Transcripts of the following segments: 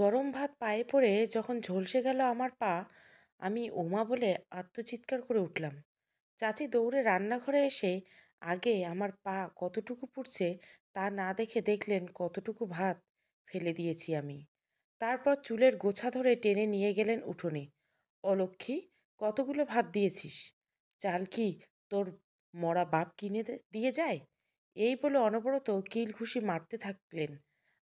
গরম ভাত পায়ে পড়ে যখন ঝলসে গেল আমার পা আমি ওমা বলে আত্মচিৎকার করে উঠলাম চাচি দৌড়ে রান্নাঘরে এসে আগে আমার পা কতটুকু পুড়ছে তা না দেখে দেখলেন কতটুকু ভাত ফেলে দিয়েছি আমি তারপর চুলের গোছা ধরে টেনে নিয়ে গেলেন উঠোনে অলক্ষী কতগুলো ভাত দিয়েছিস চাল কি তোর মরা বাপ কিনে দিয়ে যায় এই বলে অনবরত কিল ঘুষি মারতে থাকলেন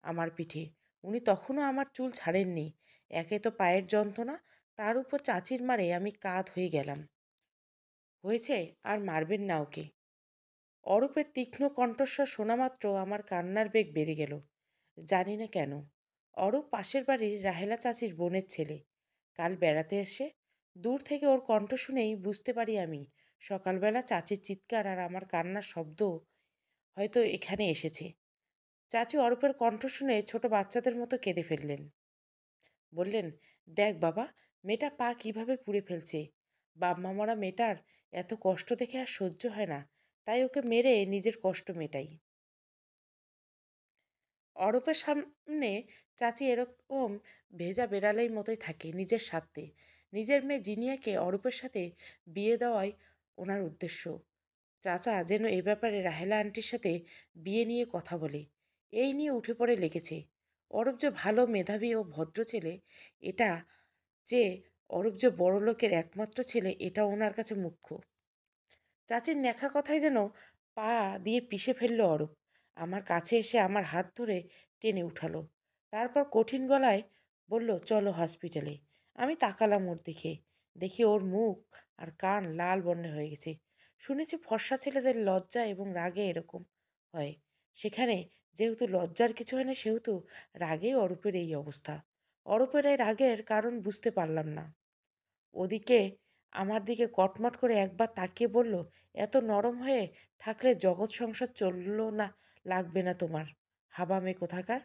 আমার পিঠে উনি তখনও আমার চুল ছাড়েননি একে তো পায়ের যন্ত্রণা তার উপর চাচির মারে আমি কাত হয়ে গেলাম হয়েছে আর মারবেন না ওকে অরূপের তীক্ষ্ণ কণ্ঠস্বর শোনামাত্র আমার কান্নার বেগ বেড়ে গেল জানি না কেন অরূপ পাশের বাড়ির রাহেলা চাচির বোনের ছেলে কাল বেড়াতে এসে দূর থেকে ওর কণ্ঠ শুনেই বুঝতে পারি আমি সকালবেলা চাচির চিৎকার আর আমার কান্নার শব্দ হয়তো এখানে এসেছে চাচি অরূপের কণ্ঠ শুনে ছোট বাচ্চাদের মতো কেঁদে ফেললেন বললেন দেখ বাবা মেয়েটা পা কিভাবে পুড়ে ফেলছে বাপ মামারা মেয়েটার এত কষ্ট দেখে আর সহ্য হয় না তাই ওকে মেরে নিজের কষ্ট মেটাই অরূপের সামনে চাচি এরকম ভেজা বেড়ালের মতোই থাকে নিজের স্বার্থে নিজের মেয়ে জিনিয়াকে অরূপের সাথে বিয়ে দেওয়াই ওনার উদ্দেশ্য চাচা যেন এ ব্যাপারে রাহেলা আন্টির সাথে বিয়ে নিয়ে কথা বলে এই নিয়ে উঠে পড়ে লেগেছে অরূপ যে ভালো মেধাবী ও ভদ্র ছেলে এটা যে অরূপ যে লোকের একমাত্র ছেলে এটা ওনার কাছে মুখ্য চাচির নেখা কথায় যেন পা দিয়ে পিষে ফেললো অরূপ আমার কাছে এসে আমার হাত ধরে টেনে উঠালো তারপর কঠিন গলায় বলল চলো হসপিটালে আমি তাকালাম ওর দেখে দেখি ওর মুখ আর কান লাল বর্ণের হয়ে গেছে শুনেছি ফর্সা ছেলেদের লজ্জা এবং রাগে এরকম হয় সেখানে যেহেতু লজ্জার কিছু হয় না সেহেতু রাগেই অরূপের এই অবস্থা অরূপের এই রাগের কারণ বুঝতে পারলাম না ওদিকে আমার দিকে কটমট করে একবার তাকিয়ে বলল এত নরম হয়ে থাকলে জগৎ সংসার চলল না লাগবে না তোমার হাবা মেয়ে কোথাকার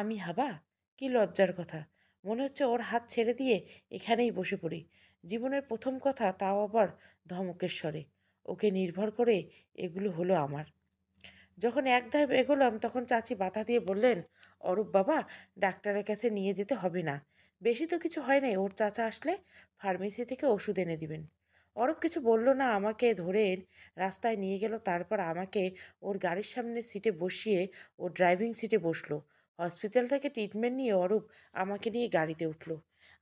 আমি হাবা কি লজ্জার কথা মনে হচ্ছে ওর হাত ছেড়ে দিয়ে এখানেই বসে পড়ি জীবনের প্রথম কথা তাও আবার ধমকেশ্বরে ওকে নির্ভর করে এগুলো হলো আমার যখন এক ধাপ এগোলাম তখন চাচি বাধা দিয়ে বললেন অরূপ বাবা ডাক্তারের কাছে নিয়ে যেতে হবে না বেশি তো কিছু হয় নাই ওর চাচা আসলে ফার্মেসি থেকে ওষুধ এনে দিবেন অরূপ কিছু বলল না আমাকে ধরে রাস্তায় নিয়ে গেল তারপর আমাকে ওর গাড়ির সামনে সিটে বসিয়ে ও ড্রাইভিং সিটে বসলো হসপিটাল থেকে ট্রিটমেন্ট নিয়ে অরূপ আমাকে নিয়ে গাড়িতে উঠল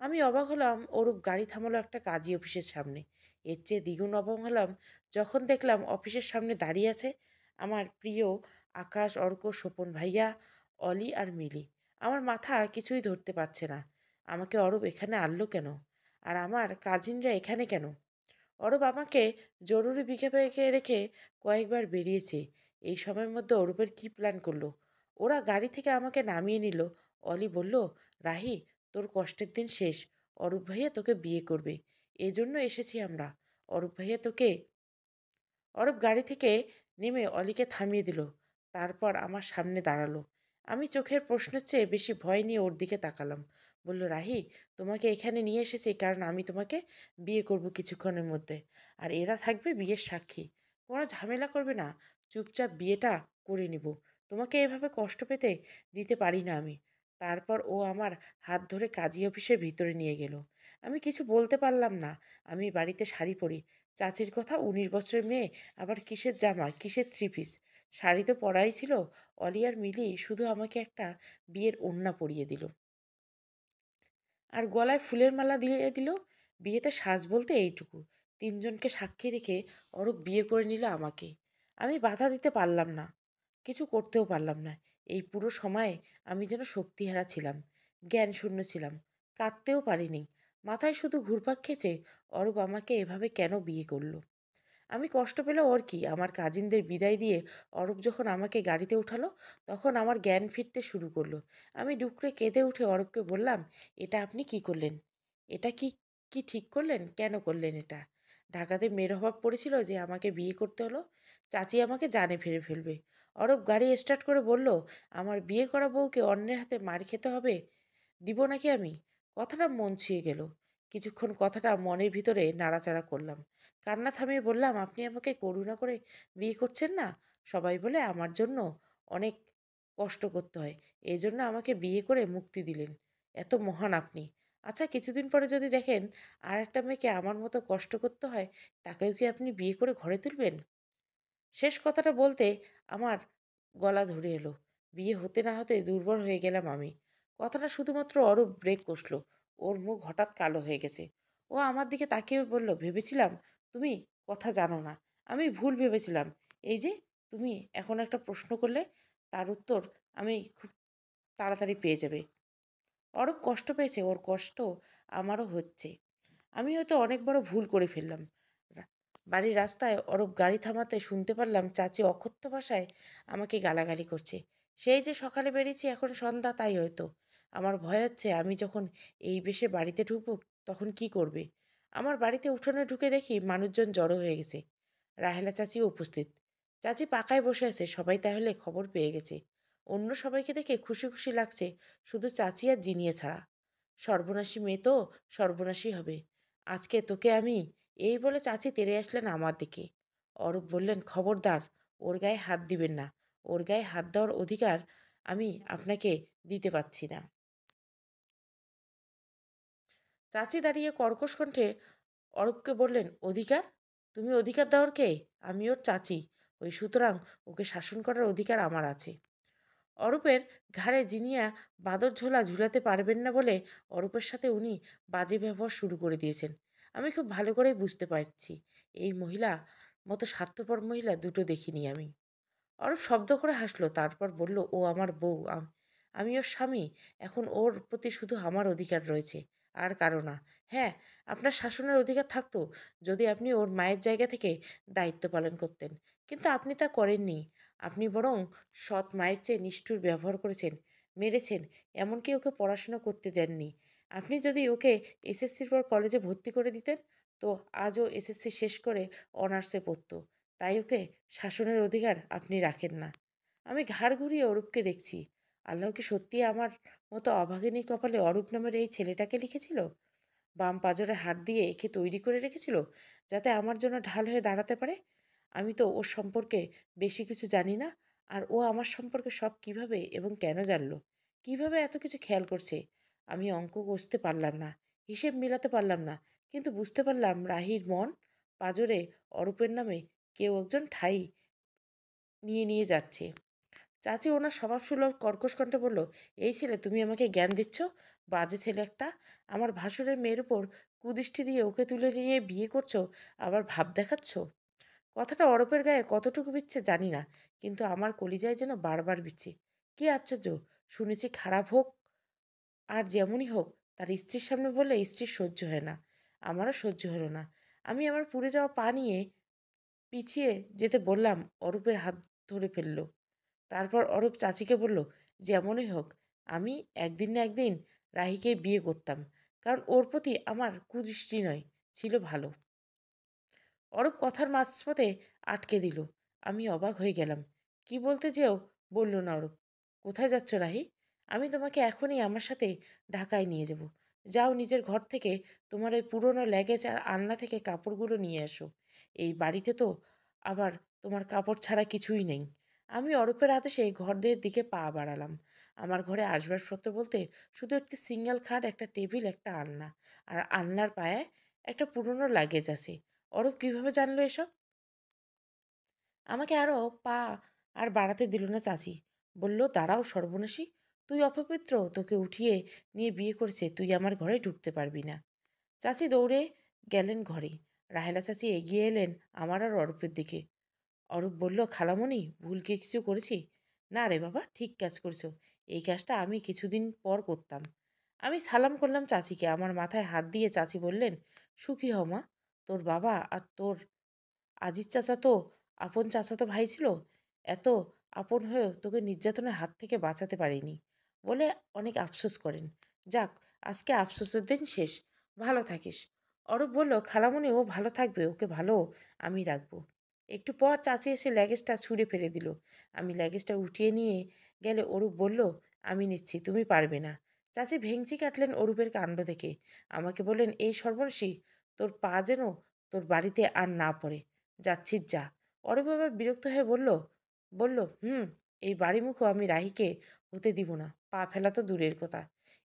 আমি অবাক হলাম অরূপ গাড়ি থামালো একটা কাজী অফিসের সামনে এর চেয়ে দ্বিগুণ অবাক হলাম যখন দেখলাম অফিসের সামনে দাঁড়িয়ে আছে আমার প্রিয় আকাশ অর্ক স্বপন ভাইয়া অলি আর মিলি আমার মাথা কিছুই ধরতে পারছে না আমাকে অরব এখানে আনলো কেন আর আমার কাজিনরা এখানে কেন অরব আমাকে জরুরি বিকেপে রেখে কয়েকবার বেরিয়েছে এই সময়ের মধ্যে অরূপের কি প্ল্যান করলো ওরা গাড়ি থেকে আমাকে নামিয়ে নিল অলি বলল রাহি তোর কষ্টের দিন শেষ অরূপ ভাইয়া তোকে বিয়ে করবে এজন্য এসেছি আমরা অরূপ ভাইয়া তোকে অরূপ গাড়ি থেকে নেমে অলিকে থামিয়ে দিল তারপর আমার সামনে দাঁড়ালো আমি চোখের প্রশ্নের চেয়ে বেশি ভয় নিয়ে ওর দিকে তাকালাম বলল রাহি তোমাকে এখানে নিয়ে এসেছি কারণ আমি তোমাকে বিয়ে করব কিছুক্ষণের মধ্যে আর এরা থাকবে বিয়ের সাক্ষী কোনো ঝামেলা করবে না চুপচাপ বিয়েটা করে নিব তোমাকে এভাবে কষ্ট পেতে দিতে পারি না আমি তারপর ও আমার হাত ধরে কাজী অফিসের ভিতরে নিয়ে গেল আমি কিছু বলতে পারলাম না আমি বাড়িতে শাড়ি পরি চাচির কথা উনিশ বছরের মেয়ে আবার কিসের জামা কিসের থ্রি পিস শাড়ি তো পরাই ছিল অলিয়ার মিলি শুধু আমাকে একটা বিয়ের ওন্না পরিয়ে দিল আর গলায় ফুলের মালা দিয়ে দিল বিয়েতে সাজ বলতে এইটুকু তিনজনকে সাক্ষী রেখে অরূপ বিয়ে করে নিল আমাকে আমি বাধা দিতে পারলাম না কিছু করতেও পারলাম না এই পুরো সময়ে আমি যেন শক্তিহারা ছিলাম জ্ঞান শূন্য ছিলাম কাঁদতেও পারিনি মাথায় শুধু ঘুরপাক খেয়েছে অরব আমাকে এভাবে কেন বিয়ে করলো আমি কষ্ট পেলে ওর কি আমার কাজিনদের বিদায় দিয়ে অরব যখন আমাকে গাড়িতে উঠালো তখন আমার জ্ঞান ফিরতে শুরু করলো আমি ডুকরে কেঁদে উঠে অরবকে বললাম এটা আপনি কি করলেন এটা কি কি ঠিক করলেন কেন করলেন এটা ঢাকাতে মেয়ের অভাব পড়েছিল যে আমাকে বিয়ে করতে হলো চাচি আমাকে জানে ফেরে ফেলবে অরব গাড়ি স্টার্ট করে বলল আমার বিয়ে করা বউকে অন্যের হাতে মার খেতে হবে দিব নাকি আমি কথাটা মন ছুঁয়ে গেল কিছুক্ষণ কথাটা মনের ভিতরে নাড়াচাড়া করলাম কান্না থামিয়ে বললাম আপনি আমাকে করুণা করে বিয়ে করছেন না সবাই বলে আমার জন্য অনেক কষ্ট করতে হয় এই জন্য আমাকে বিয়ে করে মুক্তি দিলেন এত মহান আপনি আচ্ছা কিছুদিন পরে যদি দেখেন আর একটা মেয়েকে আমার মতো কষ্ট করতে হয় তাকেও কি আপনি বিয়ে করে ঘরে তুলবেন শেষ কথাটা বলতে আমার গলা ধরে এলো বিয়ে হতে না হতে দুর্বল হয়ে গেলাম আমি কথাটা শুধুমাত্র অরূপ ব্রেক কষল ওর মুখ হঠাৎ কালো হয়ে গেছে ও আমার দিকে তাকিয়ে বলল ভেবেছিলাম তুমি কথা জানো না আমি ভুল ভেবেছিলাম এই যে তুমি এখন একটা প্রশ্ন করলে তার উত্তর আমি খুব তাড়াতাড়ি পেয়ে যাবে অরূপ কষ্ট পেয়েছে ওর কষ্ট আমারও হচ্ছে আমি হয়তো অনেক বড় ভুল করে ফেললাম বাড়ির রাস্তায় অরূপ গাড়ি থামাতে শুনতে পারলাম চাচি অকথ্য ভাষায় আমাকে গালাগালি করছে সেই যে সকালে বেরিয়েছি এখন সন্ধ্যা তাই হয়তো আমার ভয় হচ্ছে আমি যখন এই বেশে বাড়িতে ঢুকবো তখন কি করবে আমার বাড়িতে উঠোনে ঢুকে দেখি মানুষজন জড়ো হয়ে গেছে রাহেলা চাচি উপস্থিত চাচি পাকায় বসে আছে সবাই তাহলে খবর পেয়ে গেছে অন্য সবাইকে দেখে খুশি খুশি লাগছে শুধু চাচি আর জিনিয়ে ছাড়া সর্বনাশী মেয়ে তো সর্বনাশী হবে আজকে তোকে আমি এই বলে চাচি তেড়ে আসলেন আমার দিকে অরূপ বললেন খবরদার ওর গায়ে হাত দিবেন না ওর গায়ে হাত দেওয়ার অধিকার আমি আপনাকে দিতে পাচ্ছি না চাচি দাঁড়িয়ে কর্কশ কণ্ঠে অরূপকে বললেন অধিকার তুমি অধিকার দেওয়ার কে আমি ওর চাচি ওই সুতরাং ওকে শাসন করার অধিকার আমার আছে অরূপের ঘাড়ে জিনিয়া বাদর ঝোলা ঝুলাতে পারবেন না বলে অরূপের সাথে উনি বাজে ব্যবহার শুরু করে দিয়েছেন আমি খুব ভালো করে বুঝতে পারছি এই মহিলা মতো স্বার্থপর মহিলা দুটো দেখিনি আমি অরূপ শব্দ করে হাসলো তারপর বলল ও আমার বউ আমি ওর স্বামী এখন ওর প্রতি শুধু আমার অধিকার রয়েছে আর কারো না হ্যাঁ আপনার শাসনের অধিকার থাকতো যদি আপনি ওর মায়ের জায়গা থেকে দায়িত্ব পালন করতেন কিন্তু আপনি তা করেননি আপনি বরং সৎ মায়ের চেয়ে নিষ্ঠুর ব্যবহার করেছেন মেরেছেন এমনকি ওকে পড়াশোনা করতে দেননি আপনি যদি ওকে এসএসসির পর কলেজে ভর্তি করে দিতেন তো আজও এসএসসি শেষ করে অনার্সে পড়ত তাই ওকে শাসনের অধিকার আপনি রাখেন না আমি ঘাড় ঘুরিয়ে অরূপকে দেখছি আল্লাহ কি সত্যি আমার মতো অভাগিনী কপালে অরূপ নামের এই ছেলেটাকে লিখেছিল বাম পাজরে হাত দিয়ে একে তৈরি করে রেখেছিল যাতে আমার জন্য ঢাল হয়ে দাঁড়াতে পারে আমি তো ওর সম্পর্কে বেশি কিছু জানি না আর ও আমার সম্পর্কে সব কিভাবে এবং কেন জানলো কিভাবে এত কিছু খেয়াল করছে আমি অঙ্ক কষতে পারলাম না হিসেব মেলাতে পারলাম না কিন্তু বুঝতে পারলাম রাহির মন পাজরে অরূপের নামে কেউ একজন ঠাই নিয়ে নিয়ে যাচ্ছে চাচি ওনার স্বভাবসুলভ কর্কশ কণ্ঠে বলল এই ছেলে তুমি আমাকে জ্ঞান দিচ্ছ বাজে ছেলে একটা আমার ভাসুরের মেয়ের উপর কুদৃষ্টি দিয়ে ওকে তুলে নিয়ে বিয়ে করছো আবার ভাব দেখাচ্ছ কথাটা অরপের গায়ে কতটুকু বিচ্ছে জানি না কিন্তু আমার কলিজায় যেন বারবার বিচ্ছে কি আশ্চর্য শুনেছি খারাপ হোক আর যেমনই হোক তার স্ত্রীর সামনে বললে স্ত্রীর সহ্য হয় না আমারও সহ্য হলো না আমি আমার পুড়ে যাওয়া পা নিয়ে পিছিয়ে যেতে বললাম অরূপের হাত ধরে ফেললো তারপর অরূপ চাচিকে বলল যেমনই হোক আমি একদিন না একদিন রাহিকে বিয়ে করতাম কারণ ওর প্রতি আমার কুদৃষ্টি নয় ছিল ভালো অরূপ কথার মাঝপথে আটকে দিল আমি অবাক হয়ে গেলাম কি বলতে যেও বলল না অরূপ কোথায় যাচ্ছ রাহি আমি তোমাকে এখনই আমার সাথে ঢাকায় নিয়ে যাব যাও নিজের ঘর থেকে তোমার ওই পুরনো ল্যাগেজ আর আলনা থেকে কাপড়গুলো নিয়ে আসো এই বাড়িতে তো আবার তোমার কাপড় ছাড়া কিছুই নেই আমি অরূপের হাতে সেই ঘরদের দিকে পা বাড়ালাম আমার ঘরে আসবাবপত্র বলতে শুধু একটি সিঙ্গেল খাট একটা টেবিল একটা আলনা আর আলনার পায়ে একটা পুরনো লাগেজ আছে অরূপ কিভাবে জানলো এসব আমাকে আরও পা আর বাড়াতে দিল না চাচি বলল দাঁড়াও সর্বনাশী তুই অপবিত্র তোকে উঠিয়ে নিয়ে বিয়ে করেছে তুই আমার ঘরে ঢুকতে পারবি না চাচি দৌড়ে গেলেন ঘরে রাহেলা চাচি এগিয়ে এলেন আমার আর অরূপের দিকে অরূপ বলল খালামণি ভুল কি কিছু করেছি না রে বাবা ঠিক কাজ করেছো এই কাজটা আমি কিছুদিন পর করতাম আমি সালাম করলাম চাচিকে আমার মাথায় হাত দিয়ে চাচি বললেন সুখী হ মা তোর বাবা আর তোর আজিজ চাচা তো আপন চাচা তো ভাই ছিল এত আপন হয়েও তোকে নির্যাতনের হাত থেকে বাঁচাতে পারিনি বলে অনেক আফসোস করেন যাক আজকে আফসোসের দিন শেষ ভালো থাকিস অরূপ বলল খালামণি ও ভালো থাকবে ওকে ভালো আমি রাখবো একটু পর চাচি এসে ল্যাগেজটা ছুঁড়ে ফেলে দিল আমি ল্যাগেজটা উঠিয়ে নিয়ে গেলে অরূপ বলল আমি নিচ্ছি তুমি পারবে না চাচি ভেংচি কাটলেন অরূপের কাণ্ড দেখে আমাকে বললেন এই সর্বনাশী তোর পা যেন তোর বাড়িতে আর না পড়ে যাচ্ছি যা অরূপ আবার বিরক্ত হয়ে বলল বলল হুম এই বাড়িমুখো আমি রাহিকে হতে দিব না পা ফেলা তো দূরের কথা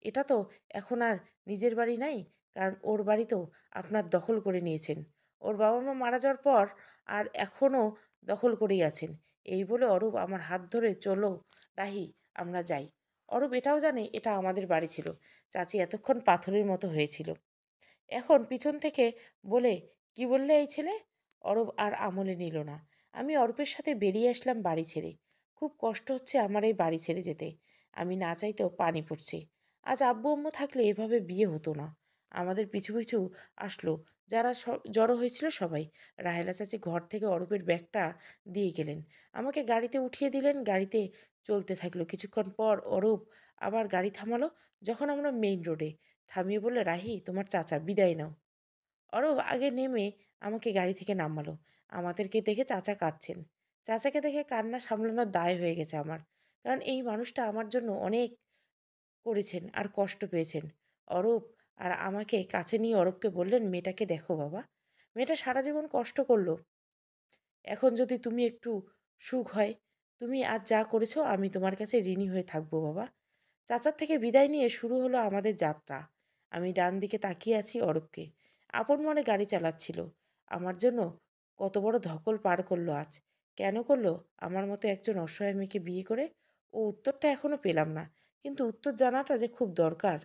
এটা তো এখন আর নিজের বাড়ি নাই কারণ ওর বাড়ি তো আপনার দখল করে নিয়েছেন ওর বাবা মা মারা যাওয়ার পর আর এখনও দখল করেই আছেন এই বলে অরূপ আমার হাত ধরে চলো রাহি আমরা যাই অরূপ এটাও জানে এটা আমাদের বাড়ি ছিল চাচি এতক্ষণ পাথরের মতো হয়েছিল এখন পিছন থেকে বলে কি বললে এই ছেলে অরূপ আর আমলে নিল না আমি অরূপের সাথে বেরিয়ে আসলাম বাড়ি ছেড়ে খুব কষ্ট হচ্ছে আমার এই বাড়ি ছেড়ে যেতে আমি না চাইতেও পানি পড়ছে আজ আব্বু আম্মু থাকলে এভাবে বিয়ে হতো না আমাদের পিছু পিছু আসলো যারা জড়ো হয়েছিল সবাই রাহেলা চাচি ঘর থেকে অরূপের ব্যাগটা দিয়ে গেলেন আমাকে গাড়িতে উঠিয়ে দিলেন গাড়িতে চলতে থাকলো কিছুক্ষণ পর অরূপ আবার গাড়ি থামালো যখন আমরা মেইন রোডে থামিয়ে বললো রাহি তোমার চাচা বিদায় নাও অরূপ আগে নেমে আমাকে গাড়ি থেকে নামালো আমাদেরকে দেখে চাচা কাঁদছেন চাচাকে দেখে কান্না সামলানোর দায় হয়ে গেছে আমার কারণ এই মানুষটা আমার জন্য অনেক করেছেন আর কষ্ট পেয়েছেন অরূপ আর আমাকে কাছে নিয়ে অরবকে বললেন মেয়েটাকে দেখো বাবা মেয়েটা সারা জীবন কষ্ট করলো এখন যদি তুমি একটু সুখ হয় তুমি আজ যা করেছো আমি তোমার কাছে ঋণী হয়ে থাকবো বাবা চাচার থেকে বিদায় নিয়ে শুরু হলো আমাদের যাত্রা আমি ডান দিকে তাকিয়ে আছি অরবকে আপন মনে গাড়ি চালাচ্ছিল আমার জন্য কত বড় ধকল পার করলো আজ কেন করলো আমার মতো একজন অসহায় মেয়েকে বিয়ে করে ও উত্তরটা এখনও পেলাম না কিন্তু উত্তর জানাটা যে খুব দরকার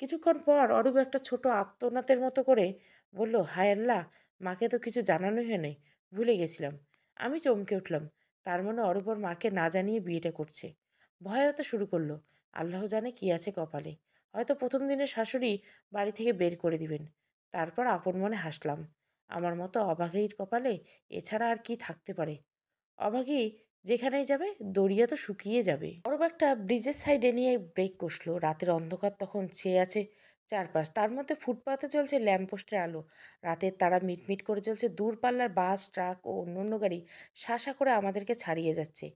কিছুক্ষণ পর অরূপ একটা ছোট আত্মনাথের মতো করে বলল হায় আল্লাহ মাকে তো কিছু জানানোই হয়নি ভুলে গেছিলাম আমি চমকে উঠলাম তার মনে অরূপর মাকে না জানিয়ে বিয়েটা করছে ভয় হতে শুরু করলো আল্লাহ জানে কি আছে কপালে হয়তো প্রথম দিনের শাশুড়ি বাড়ি থেকে বের করে দিবেন তারপর আপন মনে হাসলাম আমার মতো অভাগীর কপালে এছাড়া আর কি থাকতে পারে অভাগী যেখানেই যাবে দড়িয়া তো শুকিয়ে যাবে বড় একটা ব্রিজের সাইডে নিয়ে ব্রেক কষলো রাতের অন্ধকার তখন চেয়ে আছে চারপাশ তার মধ্যে ফুটপাতে চলছে ল্যাম্পপোস্টের আলো রাতের তারা মিটমিট করে চলছে দূরপাল্লার বাস ট্রাক ও অন্য অন্য গাড়ি শাসা করে আমাদেরকে ছাড়িয়ে যাচ্ছে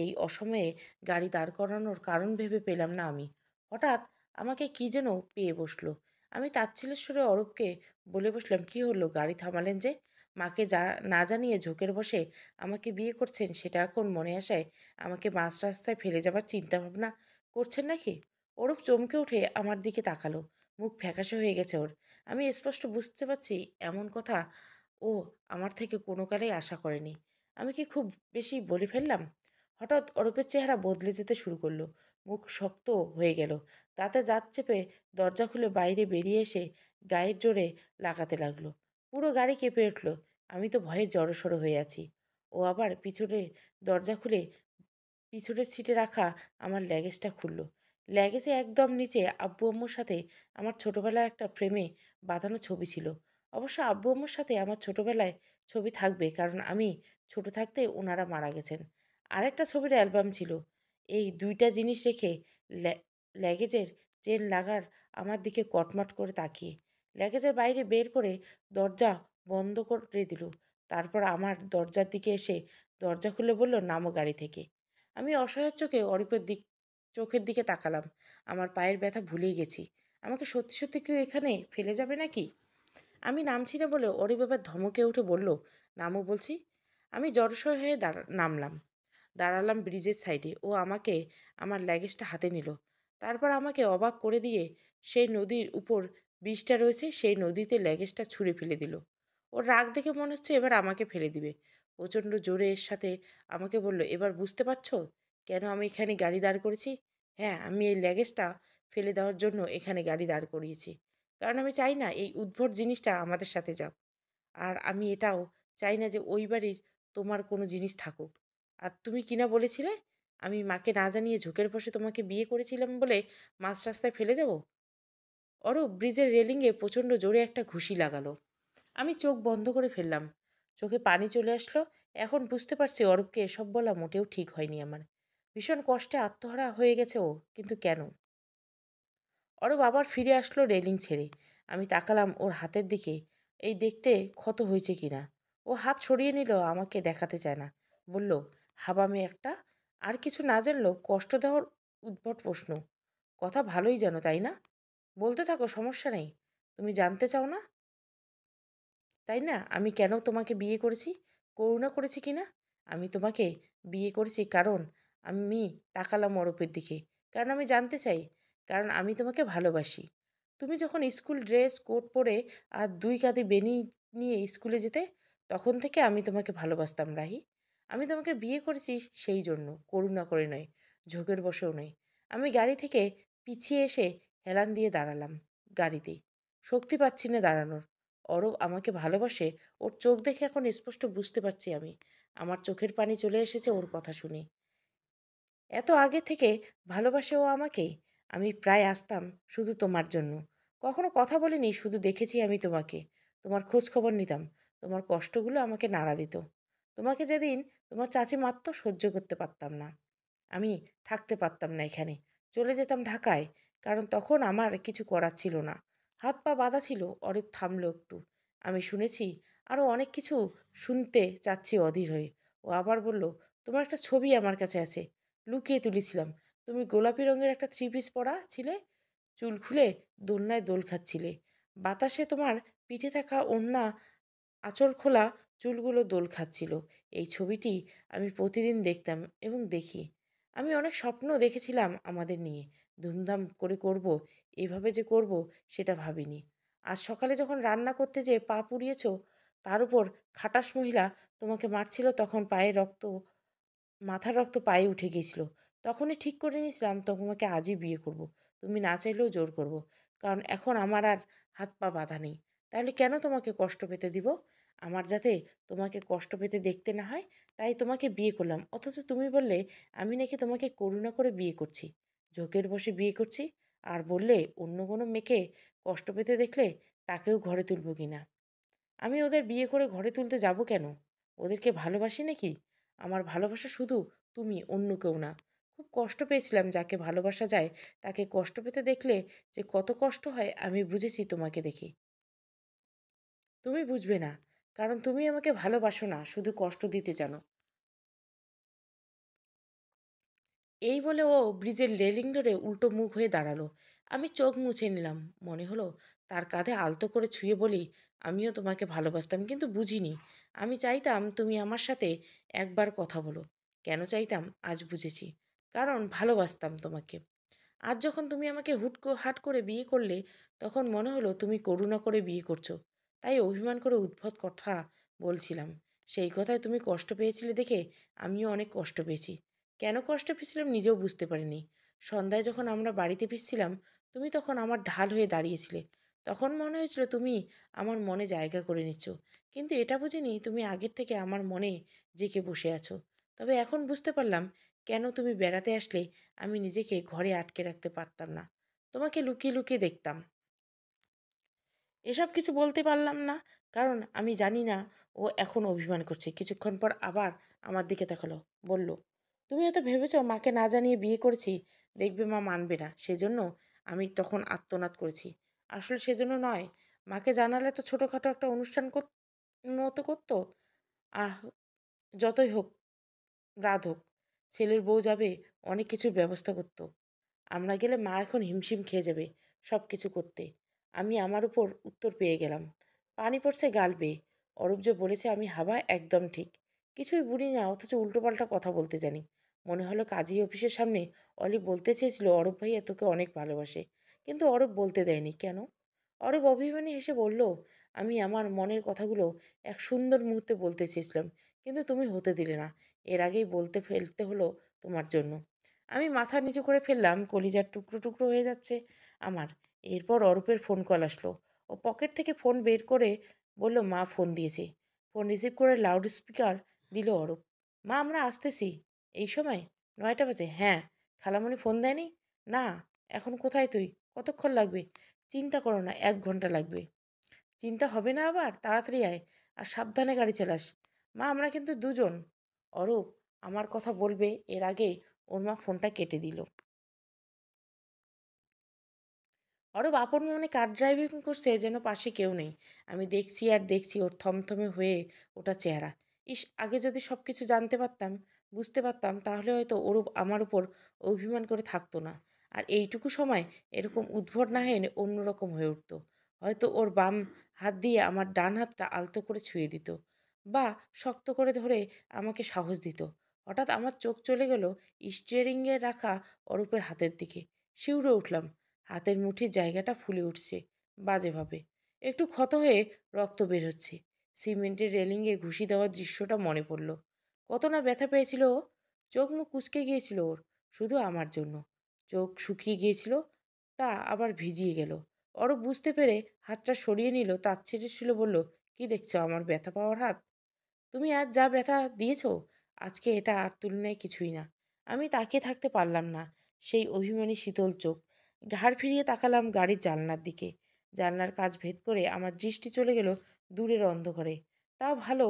এই অসময়ে গাড়ি দাঁড় করানোর কারণ ভেবে পেলাম না আমি হঠাৎ আমাকে কি যেন পেয়ে বসলো আমি তাচ্ছিলেশ্বরে সুরে অরূপকে বলে বসলাম কি হলো গাড়ি থামালেন যে মাকে যা না জানিয়ে ঝোঁকের বসে আমাকে বিয়ে করছেন সেটা এখন মনে আসায় আমাকে মাঝ রাস্তায় ফেলে যাবার চিন্তাভাবনা করছেন নাকি ওরূপ চমকে উঠে আমার দিকে তাকালো মুখ ফ্যাকাশে হয়ে গেছে ওর আমি স্পষ্ট বুঝতে পারছি এমন কথা ও আমার থেকে কোনো কালেই আশা করেনি আমি কি খুব বেশি বলে ফেললাম হঠাৎ অরূপের চেহারা বদলে যেতে শুরু করলো মুখ শক্ত হয়ে গেল তাতে দাঁত চেপে দরজা খুলে বাইরে বেরিয়ে এসে গায়ের জোরে লাগাতে লাগলো পুরো গাড়ি কেঁপে উঠল আমি তো ভয়ে জড়োসড়ো হয়ে আছি ও আবার পিছনের দরজা খুলে পিছনের সিটে রাখা আমার ল্যাগেজটা খুলল ল্যাগেজে একদম নিচে আব্বু আম্মুর সাথে আমার ছোটোবেলার একটা ফ্রেমে বাঁধানো ছবি ছিল অবশ্য আব্বু আম্মুর সাথে আমার ছোটোবেলায় ছবি থাকবে কারণ আমি ছোট থাকতে ওনারা মারা গেছেন আরেকটা ছবির অ্যালবাম ছিল এই দুইটা জিনিস রেখে ল্যাগেজের চেন লাগার আমার দিকে কটমট করে তাকিয়ে ল্যাগেজের বাইরে বের করে দরজা বন্ধ করে দিল তারপর আমার দরজার দিকে এসে দরজা খুলে বলল নামো গাড়ি থেকে আমি অসহায় চোখে অরিপের দিক চোখের দিকে তাকালাম আমার পায়ের ব্যথা ভুলেই গেছি আমাকে সত্যি সত্যি কেউ এখানে ফেলে যাবে নাকি আমি নামছি না বলে অরিপ আবার ধমকে উঠে বলল নামো বলছি আমি জড়সয় হয়ে দাঁড়া নামলাম দাঁড়ালাম ব্রিজের সাইডে ও আমাকে আমার ল্যাগেজটা হাতে নিল তারপর আমাকে অবাক করে দিয়ে সেই নদীর উপর বিষটা রয়েছে সেই নদীতে ল্যাগেজটা ছুঁড়ে ফেলে দিল ওর রাগ দেখে মনে হচ্ছে এবার আমাকে ফেলে দিবে প্রচণ্ড জোরে এর সাথে আমাকে বলল এবার বুঝতে পারছো কেন আমি এখানে গাড়ি দাঁড় করেছি হ্যাঁ আমি এই ল্যাগেজটা ফেলে দেওয়ার জন্য এখানে গাড়ি দাঁড় করিয়েছি কারণ আমি চাই না এই উদ্ভট জিনিসটা আমাদের সাথে যাক আর আমি এটাও চাই না যে ওই বাড়ির তোমার কোনো জিনিস থাকুক আর তুমি কিনা বলেছিলে আমি মাকে না জানিয়ে ঝোঁকের বসে তোমাকে বিয়ে করেছিলাম বলে মাছ রাস্তায় ফেলে যাব অরব ব্রিজের রেলিংয়ে প্রচণ্ড জোরে একটা ঘুষি লাগালো আমি চোখ বন্ধ করে ফেললাম চোখে পানি চলে আসলো এখন বুঝতে পারছি অরূপকে এসব বলা মোটেও ঠিক হয়নি আমার ভীষণ কষ্টে আত্মহারা হয়ে গেছে ও কিন্তু কেন অরব আবার ফিরে আসলো রেলিং ছেড়ে আমি তাকালাম ওর হাতের দিকে এই দেখতে ক্ষত হয়েছে কিনা ও হাত সরিয়ে নিল আমাকে দেখাতে চায় না বলল হাবামে একটা আর কিছু না জানলেও কষ্ট দেওয়ার উদ্ভট প্রশ্ন কথা ভালোই জানো তাই না বলতে থাকো সমস্যা নেই তুমি জানতে চাও না তাই না আমি কেন তোমাকে বিয়ে করেছি করুণা করেছি কি না আমি তোমাকে বিয়ে করেছি কারণ আমি তাকালাম অরূপের দিকে কারণ আমি জানতে চাই কারণ আমি তোমাকে ভালোবাসি তুমি যখন স্কুল ড্রেস কোট পরে আর দুই কাঁধে বেনি নিয়ে স্কুলে যেতে তখন থেকে আমি তোমাকে ভালোবাসতাম রাহি আমি তোমাকে বিয়ে করেছি সেই জন্য করুণা করে নয় ঝোঁকের বসেও নয় আমি গাড়ি থেকে পিছিয়ে এসে হেলান দিয়ে দাঁড়ালাম গাড়িতেই শক্তি পাচ্ছি না দাঁড়ানোর অরব আমাকে ভালোবাসে ওর চোখ দেখে এখন স্পষ্ট বুঝতে পারছি আমি আমার চোখের পানি চলে এসেছে ওর কথা শুনে এত আগে থেকে ভালোবাসে ও আমাকে আমি প্রায় আসতাম শুধু তোমার জন্য কখনো কথা বলিনি শুধু দেখেছি আমি তোমাকে তোমার খোঁজ খবর নিতাম তোমার কষ্টগুলো আমাকে নাড়া দিত তোমাকে যেদিন তোমার চাচি মাত্র সহ্য করতে পারতাম না আমি থাকতে পারতাম না এখানে চলে যেতাম ঢাকায় কারণ তখন আমার কিছু করার ছিল না হাত পা বাঁধা ছিল অরিত থামলো একটু আমি শুনেছি আরও অনেক কিছু শুনতে চাচ্ছি অধীর হয়ে ও আবার বলল তোমার একটা ছবি আমার কাছে আছে লুকিয়ে তুলেছিলাম তুমি গোলাপি রঙের একটা থ্রি পিস পরা ছিলে চুল খুলে দোলনায় দোল খাচ্ছিলে বাতাসে তোমার পিঠে থাকা ওন্না আঁচল খোলা চুলগুলো দোল খাচ্ছিল এই ছবিটি আমি প্রতিদিন দেখতাম এবং দেখি আমি অনেক স্বপ্ন দেখেছিলাম আমাদের নিয়ে ধুমধাম করে করব এভাবে যে করব সেটা ভাবিনি আজ সকালে যখন রান্না করতে যেয়ে পা পুড়িয়েছ তার উপর খাটাস মহিলা তোমাকে মারছিল তখন পায়ে রক্ত মাথার রক্ত পায়ে উঠে গিয়েছিল তখনই ঠিক করে নিয়েছিলাম তোমাকে আজই বিয়ে করব। তুমি না চাইলেও জোর করব। কারণ এখন আমার আর হাত পা বাঁধা নেই তাহলে কেন তোমাকে কষ্ট পেতে দিব আমার যাতে তোমাকে কষ্ট পেতে দেখতে না হয় তাই তোমাকে বিয়ে করলাম অথচ তুমি বললে আমি নাকি তোমাকে করুণা করে বিয়ে করছি ঝোঁকের বসে বিয়ে করছি আর বললে অন্য কোনো মেয়েকে কষ্ট পেতে দেখলে তাকেও ঘরে তুলব কি না আমি ওদের বিয়ে করে ঘরে তুলতে যাব কেন ওদেরকে ভালোবাসি নাকি আমার ভালোবাসা শুধু তুমি অন্য কেউ না খুব কষ্ট পেয়েছিলাম যাকে ভালোবাসা যায় তাকে কষ্ট পেতে দেখলে যে কত কষ্ট হয় আমি বুঝেছি তোমাকে দেখে তুমি বুঝবে না কারণ তুমি আমাকে ভালোবাসো না শুধু কষ্ট দিতে জানো এই বলে ও ব্রিজের রেলিং ধরে উল্টো মুখ হয়ে দাঁড়ালো আমি চোখ মুছে নিলাম মনে হলো তার কাঁধে আলতো করে ছুঁয়ে বলি আমিও তোমাকে ভালোবাসতাম কিন্তু বুঝিনি আমি চাইতাম তুমি আমার সাথে একবার কথা বলো কেন চাইতাম আজ বুঝেছি কারণ ভালোবাসতাম তোমাকে আজ যখন তুমি আমাকে হুট হাট করে বিয়ে করলে তখন মনে হলো তুমি করুণা করে বিয়ে করছো তাই অভিমান করে উদ্ভট কথা বলছিলাম সেই কথায় তুমি কষ্ট পেয়েছিলে দেখে আমিও অনেক কষ্ট পেয়েছি কেন কষ্ট ফিরছিলাম নিজেও বুঝতে পারিনি সন্ধ্যায় যখন আমরা বাড়িতে ফিরছিলাম তুমি তখন আমার ঢাল হয়ে দাঁড়িয়েছিলে তখন মনে হয়েছিল তুমি আমার মনে জায়গা করে নিচ্ছ কিন্তু এটা বুঝিনি তুমি আগের থেকে আমার মনে জেঁকে বসে আছো তবে এখন বুঝতে পারলাম কেন তুমি বেড়াতে আসলে আমি নিজেকে ঘরে আটকে রাখতে পারতাম না তোমাকে লুকিয়ে লুকিয়ে দেখতাম এসব কিছু বলতে পারলাম না কারণ আমি জানি না ও এখন অভিমান করছে কিছুক্ষণ পর আবার আমার দিকে তাকালো বলল তুমি হয়তো ভেবেছ মাকে না জানিয়ে বিয়ে করেছি দেখবে মা মানবে না সেজন্য আমি তখন আত্মনাদ করেছি আসলে সেজন্য নয় মাকে জানালে তো ছোটোখাটো একটা অনুষ্ঠান মতো করতো আহ যতই হোক রাত হোক ছেলের বউ যাবে অনেক কিছু ব্যবস্থা করত আমরা গেলে মা এখন হিমশিম খেয়ে যাবে সব কিছু করতে আমি আমার উপর উত্তর পেয়ে গেলাম পানি পড়ছে গাল বেয়ে অরূপ যে বলেছে আমি হাবা একদম ঠিক কিছুই বুড়ি না অথচ উল্টোপাল্টা কথা বলতে জানি মনে হলো কাজী অফিসের সামনে অলি বলতে চেয়েছিল অরব ভাইয়া তোকে অনেক ভালোবাসে কিন্তু অরব বলতে দেয়নি কেন অরব অভিমানী হেসে বলল আমি আমার মনের কথাগুলো এক সুন্দর মুহূর্তে বলতে চেয়েছিলাম কিন্তু তুমি হতে দিলে না এর আগেই বলতে ফেলতে হলো তোমার জন্য আমি মাথা নিচু করে ফেললাম কলিজার টুকরো টুকরো হয়ে যাচ্ছে আমার এরপর অরূপের ফোন কল আসলো ও পকেট থেকে ফোন বের করে বলল মা ফোন দিয়েছে ফোন রিসিভ করে লাউড স্পিকার দিল অরূপ মা আমরা আসতেছি এই সময় নয়টা বাজে হ্যাঁ খালামণি ফোন দেয়নি না এখন কোথায় তুই কতক্ষণ লাগবে চিন্তা করো না এক ঘন্টা লাগবে চিন্তা হবে না আবার তাড়াতাড়ি আয় আর সাবধানে গাড়ি চালাস মা আমরা কিন্তু দুজন অরূপ আমার কথা বলবে এর আগে ওর মা ফোনটা কেটে দিল অরব আপন মনে কার ড্রাইভিং করছে যেন পাশে কেউ নেই আমি দেখছি আর দেখছি ওর থমথমে হয়ে ওটা চেহারা ইস আগে যদি সব কিছু জানতে পারতাম বুঝতে পারতাম তাহলে হয়তো ওর আমার উপর অভিমান করে থাকতো না আর এইটুকু সময় এরকম উদ্ভট না হয়ে অন্যরকম হয়ে উঠত হয়তো ওর বাম হাত দিয়ে আমার ডান হাতটা আলতো করে ছুঁয়ে দিত বা শক্ত করে ধরে আমাকে সাহস দিত হঠাৎ আমার চোখ চলে গেল স্টিয়ারিংয়ে রাখা অরূপের হাতের দিকে শিউরে উঠলাম হাতের মুঠির জায়গাটা ফুলে উঠছে বাজেভাবে একটু ক্ষত হয়ে রক্ত বের হচ্ছে সিমেন্টের রেলিংয়ে ঘুষি দেওয়ার দৃশ্যটা মনে পড়ল কত না ব্যথা পেয়েছিল চোখ মুখ কুচকে গিয়েছিল ওর শুধু আমার জন্য চোখ শুকিয়ে গিয়েছিল তা আবার ভিজিয়ে গেল অরব বুঝতে পেরে হাতটা সরিয়ে নিল তার ছেড়ে ছিল বলল কি দেখছো আমার ব্যথা পাওয়ার হাত তুমি আজ যা ব্যথা দিয়েছ আজকে এটা আর তুলনায় কিছুই না আমি তাকিয়ে থাকতে পারলাম না সেই অভিমানী শীতল চোখ ঘাড় ফিরিয়ে তাকালাম গাড়ির জানলার দিকে জানলার কাজ ভেদ করে আমার দৃষ্টি চলে গেল দূরের অন্ধকারে তা ভালো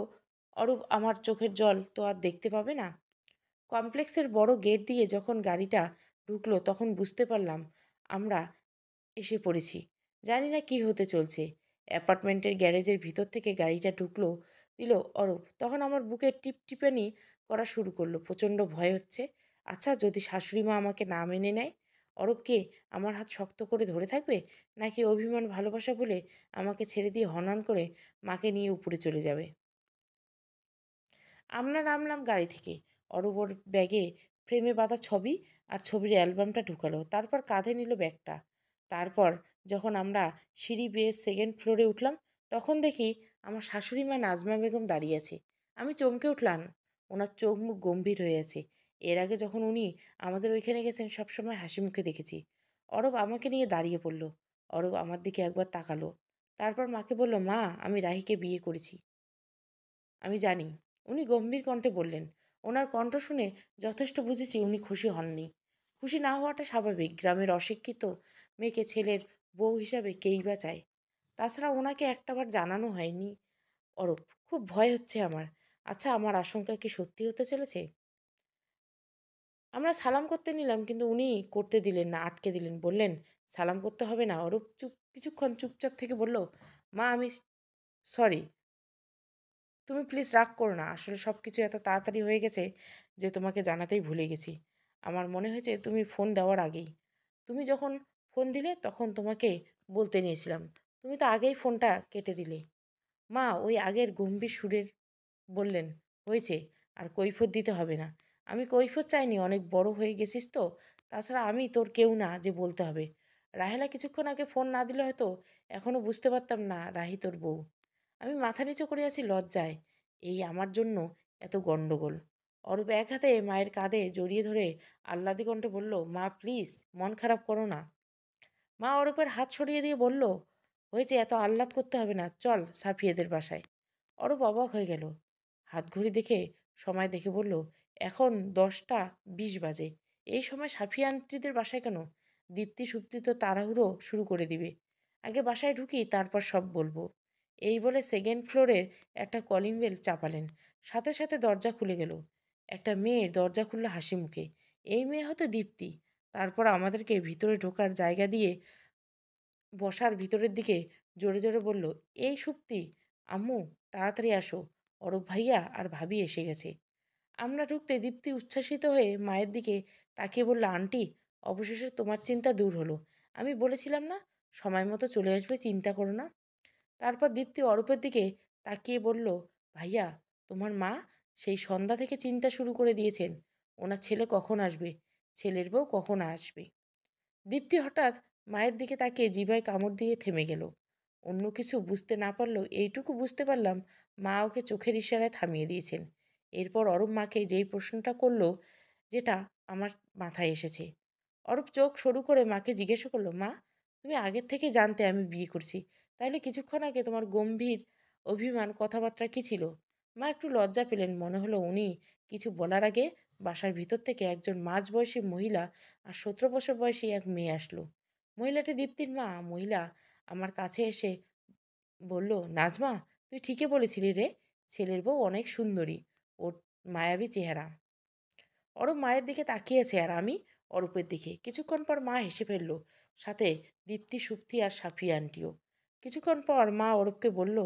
অরূপ আমার চোখের জল তো আর দেখতে পাবে না কমপ্লেক্সের বড় গেট দিয়ে যখন গাড়িটা ঢুকলো তখন বুঝতে পারলাম আমরা এসে পড়েছি জানি না কি হতে চলছে অ্যাপার্টমেন্টের গ্যারেজের ভিতর থেকে গাড়িটা ঢুকলো দিল অরূপ তখন আমার বুকে টিপটিপানি করা শুরু করলো প্রচণ্ড ভয় হচ্ছে আচ্ছা যদি শাশুড়ি মা আমাকে না মেনে নেয় অরূপকে আমার হাত শক্ত করে ধরে থাকবে নাকি অভিমান ভালোবাসা বলে আমাকে ছেড়ে দিয়ে হনন করে মাকে নিয়ে উপরে চলে যাবে আমরা নামলাম গাড়ি থেকে অরবর ব্যাগে ফ্রেমে বাঁধা ছবি আর ছবির অ্যালবামটা ঢুকালো তারপর কাঁধে নিল ব্যাগটা তারপর যখন আমরা সিঁড়ি বেয়ে সেকেন্ড ফ্লোরে উঠলাম তখন দেখি আমার শাশুড়ি মা নাজমা বেগম দাঁড়িয়ে আছে আমি চমকে উঠলাম ওনার চোখ মুখ গম্ভীর হয়ে আছে এর আগে যখন উনি আমাদের ওইখানে গেছেন সবসময় হাসি মুখে দেখেছি অরব আমাকে নিয়ে দাঁড়িয়ে পড়ল অরব আমার দিকে একবার তাকালো তারপর মাকে বলল মা আমি রাহিকে বিয়ে করেছি আমি জানি উনি গম্ভীর কণ্ঠে বললেন ওনার কণ্ঠ শুনে যথেষ্ট বুঝেছি উনি খুশি হননি খুশি না হওয়াটা স্বাভাবিক গ্রামের অশিক্ষিত মেয়েকে ছেলের বউ হিসাবে কেই বা চায় তাছাড়া ওনাকে একটাবার জানানো হয়নি অরূপ খুব ভয় হচ্ছে আমার আচ্ছা আমার আশঙ্কা কি সত্যি হতে চলেছে আমরা সালাম করতে নিলাম কিন্তু উনি করতে দিলেন না আটকে দিলেন বললেন সালাম করতে হবে না অরূপ চুপ কিছুক্ষণ চুপচাপ থেকে বলল মা আমি সরি তুমি প্লিজ রাগ করো না আসলে সব কিছু এত তাড়াতাড়ি হয়ে গেছে যে তোমাকে জানাতেই ভুলে গেছি আমার মনে হয়েছে তুমি ফোন দেওয়ার আগেই তুমি যখন ফোন দিলে তখন তোমাকে বলতে নিয়েছিলাম তুমি তো আগেই ফোনটা কেটে দিলে মা ওই আগের গম্ভীর সুরের বললেন হয়েছে আর কৈফত দিতে হবে না আমি কৈফত চাইনি অনেক বড় হয়ে গেছিস তো তাছাড়া আমি তোর কেউ না যে বলতে হবে রাহেলা কিছুক্ষণ আগে ফোন না দিলে হয়তো এখনও বুঝতে পারতাম না রাহি তোর বউ আমি মাথা নিচু করে আছি লজ্জায় এই আমার জন্য এত গণ্ডগোল অরূপ এক হাতে মায়ের কাঁধে জড়িয়ে ধরে আহ্লাদি কণ্ঠে বলল মা প্লিজ মন খারাপ করো না মা অরূপের হাত সরিয়ে দিয়ে বলল হয়েছে এত আহ্লাদ করতে হবে না চল সাফিয়েদের বাসায় অরূপ অবাক হয়ে গেল হাত ঘড়ি দেখে সময় দেখে বলল এখন দশটা বিশ বাজে এই সময় সাফিয়ান্ত্রীদের বাসায় কেন দীপ্তি সুপ্তি তো তাড়াহুড়ো শুরু করে দিবে আগে বাসায় ঢুকি তারপর সব বলবো এই বলে সেকেন্ড ফ্লোরের একটা কলিং বেল চাপালেন সাথে সাথে দরজা খুলে গেল একটা মেয়ের দরজা খুললো হাসি মুখে এই মেয়ে হতো দীপ্তি তারপর আমাদেরকে ভিতরে ঢোকার জায়গা দিয়ে বসার ভিতরের দিকে জোরে জোরে বলল এই সুপ্তি আম্মু তাড়াতাড়ি আসো অরব ভাইয়া আর ভাবি এসে গেছে আমরা ঢুকতে দীপ্তি উচ্ছ্বাসিত হয়ে মায়ের দিকে তাকিয়ে বলল আন্টি অবশেষে তোমার চিন্তা দূর হলো আমি বলেছিলাম না সময় মতো চলে আসবে চিন্তা করো না তারপর দীপ্তি অরূপের দিকে তাকিয়ে বলল ভাইয়া তোমার মা সেই সন্ধ্যা থেকে চিন্তা শুরু করে দিয়েছেন ওনার ছেলে কখন আসবে ছেলের বউ কখন আসবে দীপ্তি হঠাৎ মায়ের দিকে তাকিয়ে জিভায় কামড় দিয়ে থেমে গেল অন্য কিছু বুঝতে না পারলেও এইটুকু বুঝতে পারলাম মা ওকে চোখের ইশারায় থামিয়ে দিয়েছেন এরপর অরূপ মাকে যেই প্রশ্নটা করলো যেটা আমার মাথায় এসেছে অরূপ চোখ সরু করে মাকে জিজ্ঞেস করলো মা তুমি আগের থেকে জানতে আমি বিয়ে করছি তাহলে কিছুক্ষণ আগে তোমার গম্ভীর অভিমান কথাবার্তা কি ছিল মা একটু লজ্জা পেলেন মনে হলো উনি কিছু বলার আগে বাসার ভিতর থেকে একজন মাঝ বয়সী মহিলা আর সতেরো বছর বয়সী এক মেয়ে আসলো মহিলাটি দীপ্তির মা মহিলা আমার কাছে এসে বলল নাজমা তুই ঠিকই বলেছিলি রে ছেলের বউ অনেক সুন্দরী ওর মায়াবী চেহারা ওর মায়ের দিকে তাকিয়েছে আর আমি অরূপের দিকে কিছুক্ষণ পর মা হেসে ফেললো সাথে দীপ্তি সুপ্তি আর সাফি আন্টিও কিছুক্ষণ পর মা অরূপকে বলল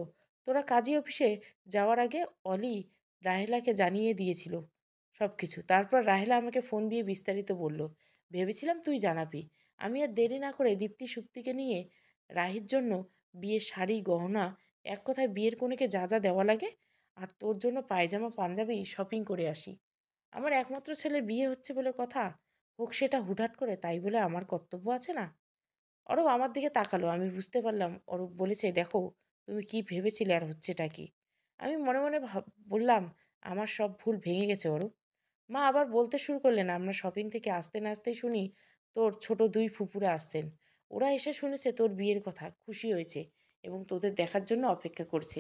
তোরা কাজী অফিসে যাওয়ার আগে অলি রাহেলাকে জানিয়ে দিয়েছিল সব কিছু তারপর রাহেলা আমাকে ফোন দিয়ে বিস্তারিত বলল ভেবেছিলাম তুই জানাবি আমি আর দেরি না করে দীপ্তি সুপ্তিকে নিয়ে রাহির জন্য বিয়ের শাড়ি গহনা এক কথায় বিয়ের কোনেকে যা যা দেওয়া লাগে আর তোর জন্য পায়জামা পাঞ্জাবি শপিং করে আসি আমার একমাত্র ছেলের বিয়ে হচ্ছে বলে কথা হোক সেটা হুটহাট করে তাই বলে আমার কর্তব্য আছে না অরব আমার দিকে তাকালো আমি বুঝতে পারলাম অরব বলেছে দেখো তুমি কি ভেবেছিলে আর হচ্ছেটা কি আমি মনে মনে ভাব বললাম আমার সব ভুল ভেঙে গেছে অরূপ মা আবার বলতে শুরু করলেন আমরা শপিং থেকে আসতে না আসতেই শুনি তোর ছোট দুই ফুপুরা আসছেন ওরা এসে শুনেছে তোর বিয়ের কথা খুশি হয়েছে এবং তোদের দেখার জন্য অপেক্ষা করছে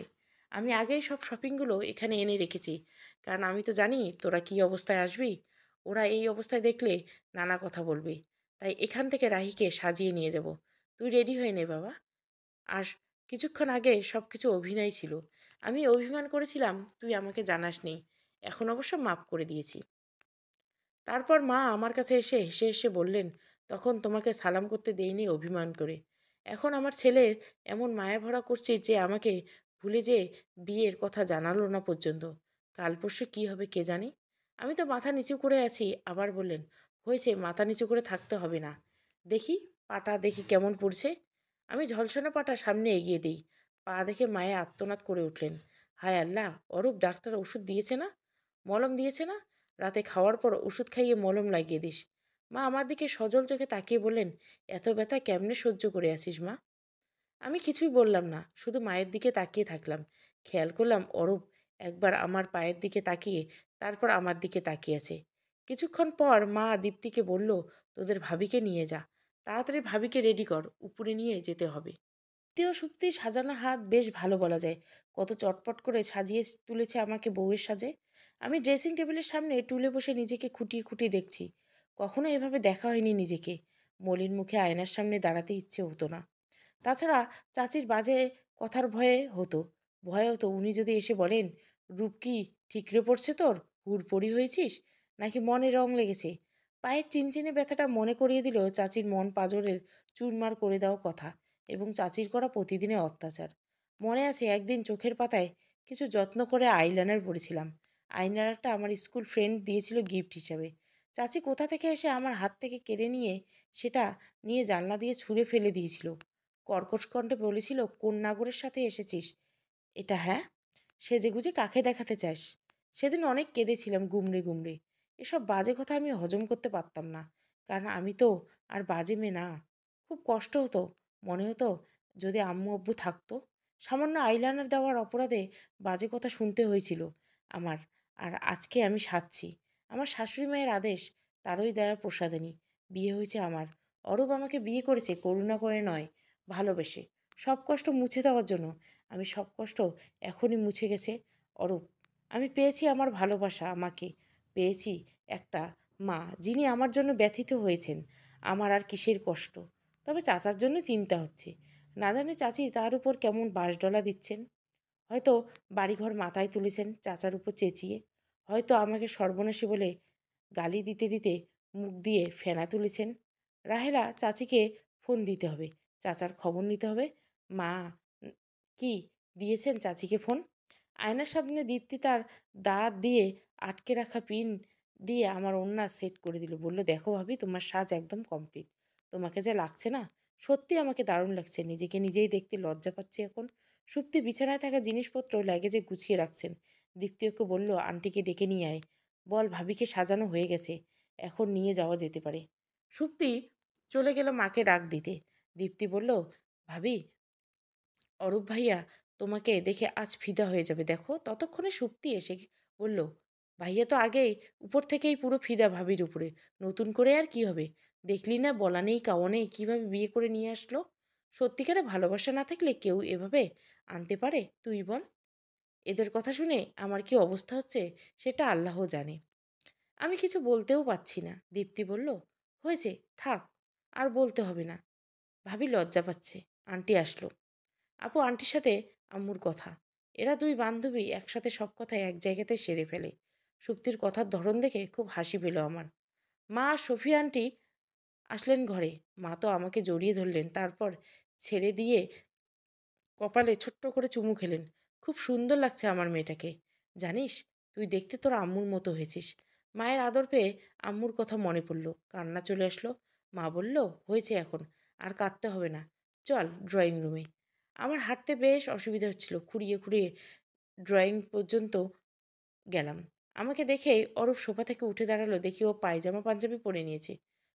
আমি আগেই সব শপিংগুলো এখানে এনে রেখেছি কারণ আমি তো জানি তোরা কি অবস্থায় আসবি ওরা এই অবস্থায় দেখলে নানা কথা বলবে তাই এখান থেকে রাহিকে সাজিয়ে নিয়ে যাব তুই রেডি হয়ে নে বাবা আর কিছুক্ষণ আগে সব কিছু অভিনয় ছিল আমি অভিমান করেছিলাম তুই আমাকে জানাস নেই এখন অবশ্য মাপ করে দিয়েছি তারপর মা আমার কাছে এসে হেসে হেসে বললেন তখন তোমাকে সালাম করতে দেইনি অভিমান করে এখন আমার ছেলের এমন মায়া ভরা করছে যে আমাকে ভুলে যে বিয়ের কথা জানালো না পর্যন্ত কাল পরশু কী হবে কে জানি আমি তো মাথা নিচু করে আছি আবার বললেন হয়েছে মাথা নিচু করে থাকতে হবে না দেখি পাটা দেখি কেমন পড়ছে আমি ঝলসানো পাটা সামনে এগিয়ে দিই পা দেখে মায়ে আত্মনাদ করে উঠলেন হায় আল্লাহ অরূপ ডাক্তার ওষুধ দিয়েছে না মলম দিয়েছে না রাতে খাওয়ার পর ওষুধ খাইয়ে মলম লাগিয়ে দিস মা আমার দিকে সজল চোখে তাকিয়ে বললেন এত ব্যথা কেমনে সহ্য করে আসিস মা আমি কিছুই বললাম না শুধু মায়ের দিকে তাকিয়ে থাকলাম খেয়াল করলাম অরূপ একবার আমার পায়ের দিকে তাকিয়ে তারপর আমার দিকে তাকিয়ে আছে কিছুক্ষণ পর মা দীপ্তিকে বলল তোদের ভাবিকে নিয়ে যা তাড়াতাড়ি ভাবিকে রেডি কর উপরে নিয়ে যেতে হবে সত্যিও সুক্তি সাজানো হাত বেশ ভালো বলা যায় কত চটপট করে সাজিয়ে তুলেছে আমাকে বউয়ের সাজে আমি ড্রেসিং টেবিলের সামনে টুলে বসে নিজেকে খুঁটিয়ে খুঁটিয়ে দেখছি কখনো এভাবে দেখা হয়নি নিজেকে মলিন মুখে আয়নার সামনে দাঁড়াতে ইচ্ছে হতো না তাছাড়া চাচির বাজে কথার ভয়ে হতো ভয়ে হতো উনি যদি এসে বলেন রূপ কি ঠিকরে পড়ছে তোর হুড়পড়ি হয়েছিস নাকি মনে রং লেগেছে পায়ের চিনচিনে ব্যথাটা মনে করিয়ে দিল চাচির মন পাজরের চুরমার করে দেওয়া কথা এবং চাচির করা প্রতিদিনের অত্যাচার মনে আছে একদিন চোখের পাতায় কিছু যত্ন করে আইলাইনার পরেছিলাম আইলাইনারটা আমার স্কুল ফ্রেন্ড দিয়েছিল গিফট হিসাবে চাচি কোথা থেকে এসে আমার হাত থেকে কেড়ে নিয়ে সেটা নিয়ে জানলা দিয়ে ছুঁড়ে ফেলে দিয়েছিল কর্কশ কণ্ঠে বলেছিল কোন নাগরের সাথে এসেছিস এটা হ্যাঁ সেজেগুজে কাকে দেখাতে চাস সেদিন অনেক কেঁদেছিলাম গুমড়ে গুমড়ে এসব বাজে কথা আমি হজম করতে পারতাম না কারণ আমি তো আর বাজে মেয়ে না খুব কষ্ট হতো মনে হতো যদি আম্মু আব্বু থাকতো সামান্য আইলাইনার দেওয়ার অপরাধে বাজে কথা শুনতে হয়েছিল আমার আর আজকে আমি সাজছি আমার শাশুড়ি মায়ের আদেশ তারই দেয়া প্রসাদিনী বিয়ে হয়েছে আমার অরূপ আমাকে বিয়ে করেছে করুণা করে নয় ভালোবেসে সব কষ্ট মুছে দেওয়ার জন্য আমি সব কষ্ট এখনই মুছে গেছে অরূপ আমি পেয়েছি আমার ভালোবাসা আমাকে পেয়েছি একটা মা যিনি আমার জন্য ব্যথিত হয়েছেন আমার আর কিসের কষ্ট তবে চাচার জন্য চিন্তা হচ্ছে না জানে চাচি তার উপর কেমন বাঁশডলা দিচ্ছেন হয়তো বাড়িঘর মাথায় তুলেছেন চাচার উপর চেঁচিয়ে হয়তো আমাকে সর্বনাশী বলে গালি দিতে দিতে মুখ দিয়ে ফেনা তুলেছেন রাহেলা চাচিকে ফোন দিতে হবে চাচার খবর নিতে হবে মা কি দিয়েছেন চাচিকে ফোন আয়নার সামনে দীপ্তি তার দাঁত দিয়ে আটকে রাখা পিন দিয়ে আমার ওড়না সেট করে দিল বললো দেখো ভাবি তোমার সাজ একদম কমপ্লিট তোমাকে যা লাগছে না সত্যি আমাকে দারুণ লাগছে নিজেকে নিজেই দেখতে লজ্জা পাচ্ছি এখন সুপ্তি বিছানায় থাকা জিনিসপত্র ল্যাগেজে গুছিয়ে রাখছেন দ্বিতীয়কে বলল আন্টিকে ডেকে নিয়ে আয় বল ভাবিকে সাজানো হয়ে গেছে এখন নিয়ে যাওয়া যেতে পারে সুপ্তি চলে গেল মাকে ডাক দিতে দীপ্তি বলল ভাবি অরূপ ভাইয়া তোমাকে দেখে আজ ফিদা হয়ে যাবে দেখো ততক্ষণে সুপ্তি এসে বলল ভাইয়া তো আগেই উপর থেকেই পুরো ফিদা ভাবির উপরে নতুন করে আর কি হবে দেখলি না বলা নেই কাওয়া নেই কীভাবে বিয়ে করে নিয়ে আসলো সত্যিকারে ভালোবাসা না থাকলে কেউ এভাবে আনতে পারে তুই বল এদের কথা শুনে আমার কি অবস্থা হচ্ছে সেটা আল্লাহ জানে আমি কিছু বলতেও পাচ্ছি না দীপ্তি বলল হয়েছে থাক আর বলতে হবে না ভাবি লজ্জা পাচ্ছে আন্টি আসলো আপু আন্টির সাথে আম্মুর কথা এরা দুই বান্ধবী একসাথে সব কথা এক জায়গাতে সেরে ফেলে সুপ্তির কথার ধরন দেখে খুব হাসি পেল আমার মা সফি আন্টি আসলেন ঘরে মা তো আমাকে জড়িয়ে ধরলেন তারপর ছেড়ে দিয়ে কপালে ছোট্ট করে চুমু খেলেন খুব সুন্দর লাগছে আমার মেয়েটাকে জানিস তুই দেখতে তোর আম্মুর মতো হয়েছিস মায়ের আদর পেয়ে আম্মুর কথা মনে পড়ল কান্না চলে আসলো মা বলল হয়েছে এখন আর কাঁদতে হবে না চল ড্রয়িং রুমে আমার হাঁটতে বেশ অসুবিধা হচ্ছিল খুঁড়িয়ে খুঁড়িয়ে ড্রয়িং পর্যন্ত গেলাম আমাকে দেখেই অরূপ সোফা থেকে উঠে দাঁড়ালো দেখি ও পায়জামা পাঞ্জাবি পরে নিয়েছে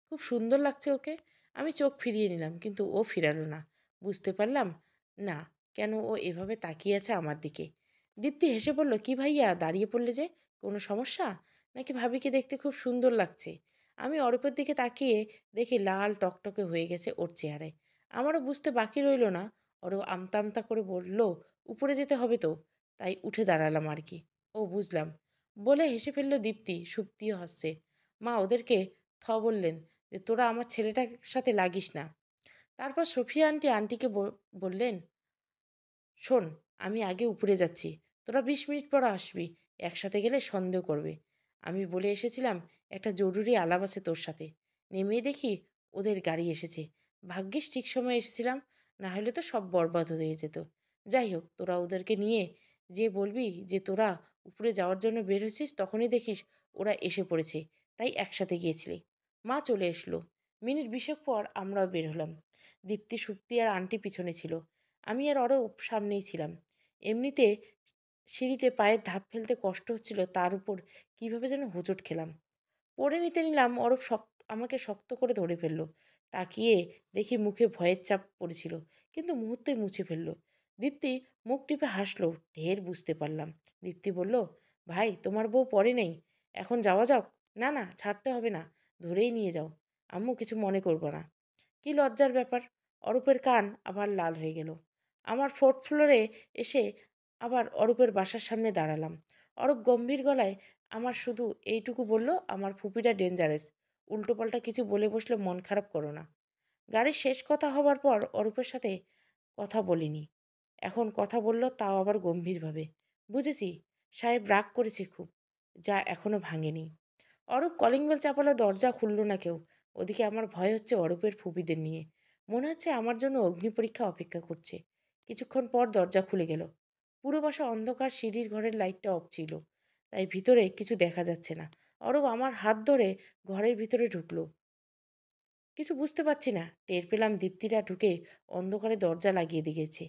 খুব সুন্দর লাগছে ওকে আমি চোখ ফিরিয়ে নিলাম কিন্তু ও ফিরালো না বুঝতে পারলাম না কেন ও এভাবে তাকিয়ে আছে আমার দিকে দীপ্তি হেসে বলল কি ভাইয়া দাঁড়িয়ে পড়লে যে কোনো সমস্যা নাকি ভাবিকে দেখতে খুব সুন্দর লাগছে আমি অরূপের দিকে তাকিয়ে দেখি লাল টকটকে হয়ে গেছে ওর চেহারায় আমারও বুঝতে বাকি রইল না ওরও আমতা আমতা করে বলল উপরে যেতে হবে তো তাই উঠে দাঁড়ালাম আর কি ও বুঝলাম বলে হেসে ফেলল দীপ্তি সুপ্তিও হাসছে মা ওদেরকে থ বললেন যে তোরা আমার ছেলেটার সাথে লাগিস না তারপর সফিয়া আন্টি আন্টিকে বললেন শোন আমি আগে উপরে যাচ্ছি তোরা বিশ মিনিট পর আসবি একসাথে গেলে সন্দেহ করবে আমি বলে এসেছিলাম একটা জরুরি আলাপ আছে তোর সাথে নেমে দেখি ওদের গাড়ি এসেছে ভাগ্যিস ঠিক সময় এসেছিলাম না হলে তো সব বরবাদ হয়ে যেত যাই হোক তোরা ওদেরকে নিয়ে যে বলবি যে তোরা উপরে যাওয়ার জন্য বের হয়েছিস তখনই দেখিস ওরা এসে পড়েছে তাই একসাথে গিয়েছিলি মা চলে এসলো মিনিট বিশেক পর আমরাও বের হলাম দীপ্তি সুপ্তি আর আন্টি পিছনে ছিল আমি আর অরব সামনেই ছিলাম এমনিতে সিঁড়িতে পায়ের ধাপ ফেলতে কষ্ট হচ্ছিল তার উপর কীভাবে যেন হোঁচট খেলাম পড়ে নিতে নিলাম অরব শক্ত আমাকে শক্ত করে ধরে ফেললো তাকিয়ে দেখি মুখে ভয়ের চাপ পড়েছিল কিন্তু মুহূর্তে মুছে ফেললো দীপ্তি মুখ টিপে হাসলো ঢের বুঝতে পারলাম দীপ্তি বলল ভাই তোমার বউ পরে নেই এখন যাওয়া যাক না না ছাড়তে হবে না ধরেই নিয়ে যাও আম্মু কিছু মনে করবো না কি লজ্জার ব্যাপার অরূপের কান আবার লাল হয়ে গেল আমার ফোর্থ ফ্লোরে এসে আবার অরূপের বাসার সামনে দাঁড়ালাম অরূপ গম্ভীর গলায় আমার শুধু এইটুকু বলল আমার ফুপিটা উল্টো উল্টোপাল্টা কিছু বলে বসলে মন খারাপ করো না গাড়ির শেষ কথা হবার পর অরূপের সাথে কথা বলিনি এখন কথা বলল তাও আবার গম্ভীরভাবে বুঝেছি সাহেব রাগ করেছে খুব যা এখনও ভাঙেনি অরূপ কলিং বেল চাপালো দরজা খুলল না কেউ ওদিকে আমার ভয় হচ্ছে অরূপের ফুপিদের নিয়ে মনে হচ্ছে আমার জন্য অগ্নি পরীক্ষা অপেক্ষা করছে কিছুক্ষণ পর দরজা খুলে গেল পুরো বাসা অন্ধকার সিঁড়ির ঘরের লাইটটা অফ ছিল তাই ভিতরে কিছু দেখা যাচ্ছে না অরব আমার হাত ধরে ঘরের ভিতরে ঢুকলো কিছু বুঝতে পারছি না টের পেলাম দীপ্তিরা ঢুকে অন্ধকারে দরজা লাগিয়ে দিয়েছে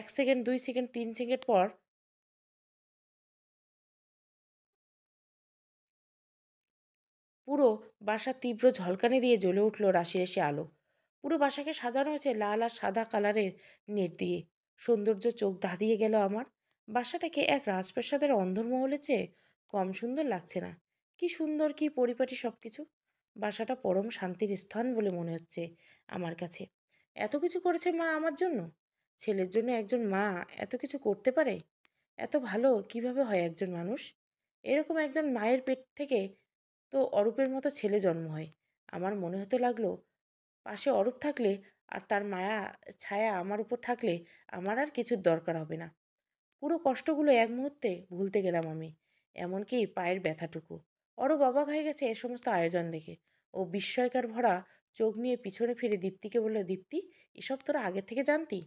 এক সেকেন্ড দুই সেকেন্ড তিন সেকেন্ড পর পুরো বাসা তীব্র ঝলকানি দিয়ে জ্বলে উঠল রাশি রাশি আলো পুরো বাসাকে সাজানো হয়েছে লাল আর সাদা কালারের নেট দিয়ে সৌন্দর্য চোখ ধাঁধিয়ে গেল আমার বাসাটাকে এক রাজপ্রাসাদের অন্ধরমহলের চেয়ে কম সুন্দর লাগছে না কি সুন্দর কি পরিপাটি সব কিছু বাসাটা পরম শান্তির স্থান বলে মনে হচ্ছে আমার কাছে এত কিছু করেছে মা আমার জন্য ছেলের জন্য একজন মা এত কিছু করতে পারে এত ভালো কিভাবে হয় একজন মানুষ এরকম একজন মায়ের পেট থেকে তো অরূপের মতো ছেলে জন্ম হয় আমার মনে হতে লাগলো পাশে অরূপ থাকলে আর তার মায়া ছায়া আমার উপর থাকলে আমার আর কিছুর দরকার হবে না পুরো কষ্টগুলো এক মুহূর্তে ভুলতে গেলাম আমি এমনকি পায়ের ব্যথাটুকু অরূপ অবাক হয়ে গেছে এ সমস্ত আয়োজন দেখে ও বিস্ময়কার ভরা চোখ নিয়ে পিছনে ফিরে দীপ্তিকে বললো দীপ্তি এসব তোরা আগে থেকে জানতি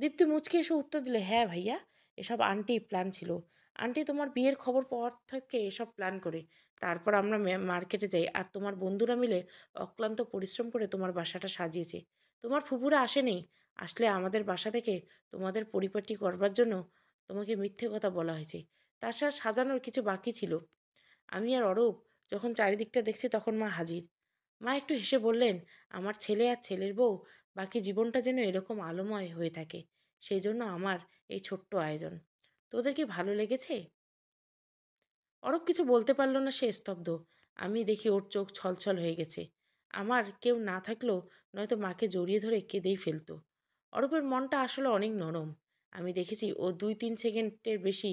দীপ্তি মুচকে এসে উত্তর দিল হ্যাঁ ভাইয়া এসব আন্টি প্ল্যান ছিল আন্টি তোমার বিয়ের খবর পর থেকে এসব প্ল্যান করে তারপর আমরা মার্কেটে যাই আর তোমার বন্ধুরা মিলে অক্লান্ত পরিশ্রম করে তোমার বাসাটা সাজিয়েছে তোমার ফুপুরা আসেনি আসলে আমাদের বাসা থেকে তোমাদের পরিপাটি করবার জন্য তোমাকে মিথ্যে কথা বলা হয়েছে তাছাড়া সাজানোর কিছু বাকি ছিল আমি আর অরূপ যখন চারিদিকটা দেখছি তখন মা হাজির মা একটু হেসে বললেন আমার ছেলে আর ছেলের বউ বাকি জীবনটা যেন এরকম আলোময় হয়ে থাকে সেই জন্য আমার এই ছোট্ট আয়োজন তোদের কি ভালো লেগেছে অরব কিছু বলতে পারল না সে স্তব্ধ আমি দেখি ওর চোখ ছলছল হয়ে গেছে আমার কেউ না থাকলেও নয়তো মাকে জড়িয়ে ধরে কেঁদেই ফেলতো অরবের মনটা আসলে অনেক নরম আমি দেখেছি ও দুই তিন সেকেন্ডের বেশি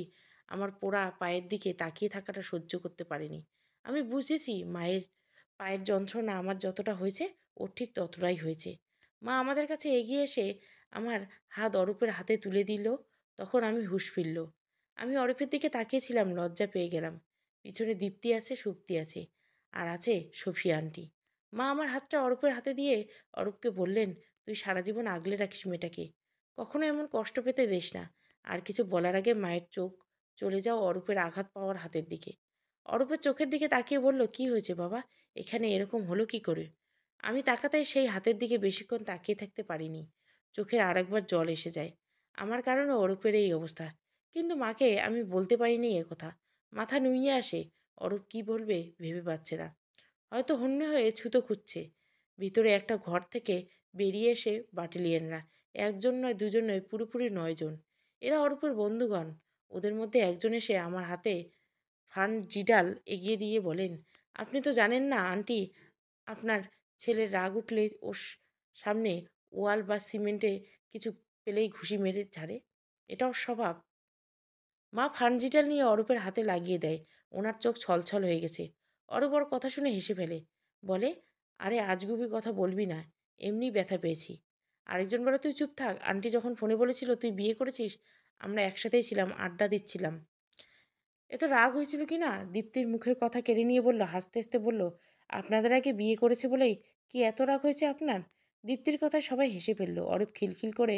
আমার পোড়া পায়ের দিকে তাকিয়ে থাকাটা সহ্য করতে পারেনি আমি বুঝেছি মায়ের পায়ের যন্ত্রণা আমার যতটা হয়েছে ওর ঠিক ততটাই হয়েছে মা আমাদের কাছে এগিয়ে এসে আমার হাত অরূপের হাতে তুলে দিল তখন আমি হুশ ফিরল আমি অরূপের দিকে তাকিয়েছিলাম লজ্জা পেয়ে গেলাম পিছনে দীপ্তি আছে সুপ্তি আছে আর আছে সফিয়া আন্টি মা আমার হাতটা অরূপের হাতে দিয়ে অরূপকে বললেন তুই সারা জীবন আগলে রাখিস মেয়েটাকে কখনো এমন কষ্ট পেতে দিস না আর কিছু বলার আগে মায়ের চোখ চলে যাও অরূপের আঘাত পাওয়ার হাতের দিকে অরূপের চোখের দিকে তাকিয়ে বলল কি হয়েছে বাবা এখানে এরকম হলো কি করে আমি তাকাতায় সেই হাতের দিকে বেশিক্ষণ তাকিয়ে থাকতে পারিনি চোখের আরেকবার জল এসে যায় আমার কারণে অরূপের এই অবস্থা কিন্তু মাকে আমি বলতে পারিনি কথা মাথা নুইয়ে আসে অরূপ কি বলবে ভেবে পাচ্ছে না হয়তো হন্য হয়ে ছুতো খুঁজছে ভিতরে একটা ঘর থেকে বেরিয়ে এসে বাটেলিয়ানরা একজন নয় দুজন নয় পুরোপুরি নয়জন এরা অরূপের বন্ধুগণ ওদের মধ্যে একজন এসে আমার হাতে ফান জিডাল এগিয়ে দিয়ে বলেন আপনি তো জানেন না আন্টি আপনার ছেলের রাগ উঠলে ওর সামনে ওয়াল বা সিমেন্টে কিছু পেলেই ঘুষি মেরে ছাড়ে এটাও স্বভাব মা ফানজিটাল নিয়ে অরূপের হাতে লাগিয়ে দেয় ওনার চোখ ছলছল হয়ে গেছে অরূপ ওর কথা শুনে হেসে ফেলে বলে আরে আজগুবি কথা বলবি না এমনি ব্যথা পেয়েছি আরেকজন বলে তুই চুপ থাক আন্টি যখন ফোনে বলেছিল তুই বিয়ে করেছিস আমরা একসাথেই ছিলাম আড্ডা দিচ্ছিলাম এত রাগ হয়েছিল কি না দীপ্তির মুখের কথা কেড়ে নিয়ে বলল হাসতে হাসতে বলল আপনাদের আগে বিয়ে করেছে বলেই কি এত রাগ হয়েছে আপনার দীপ্তির কথায় সবাই হেসে ফেলল অরূপ খিলখিল করে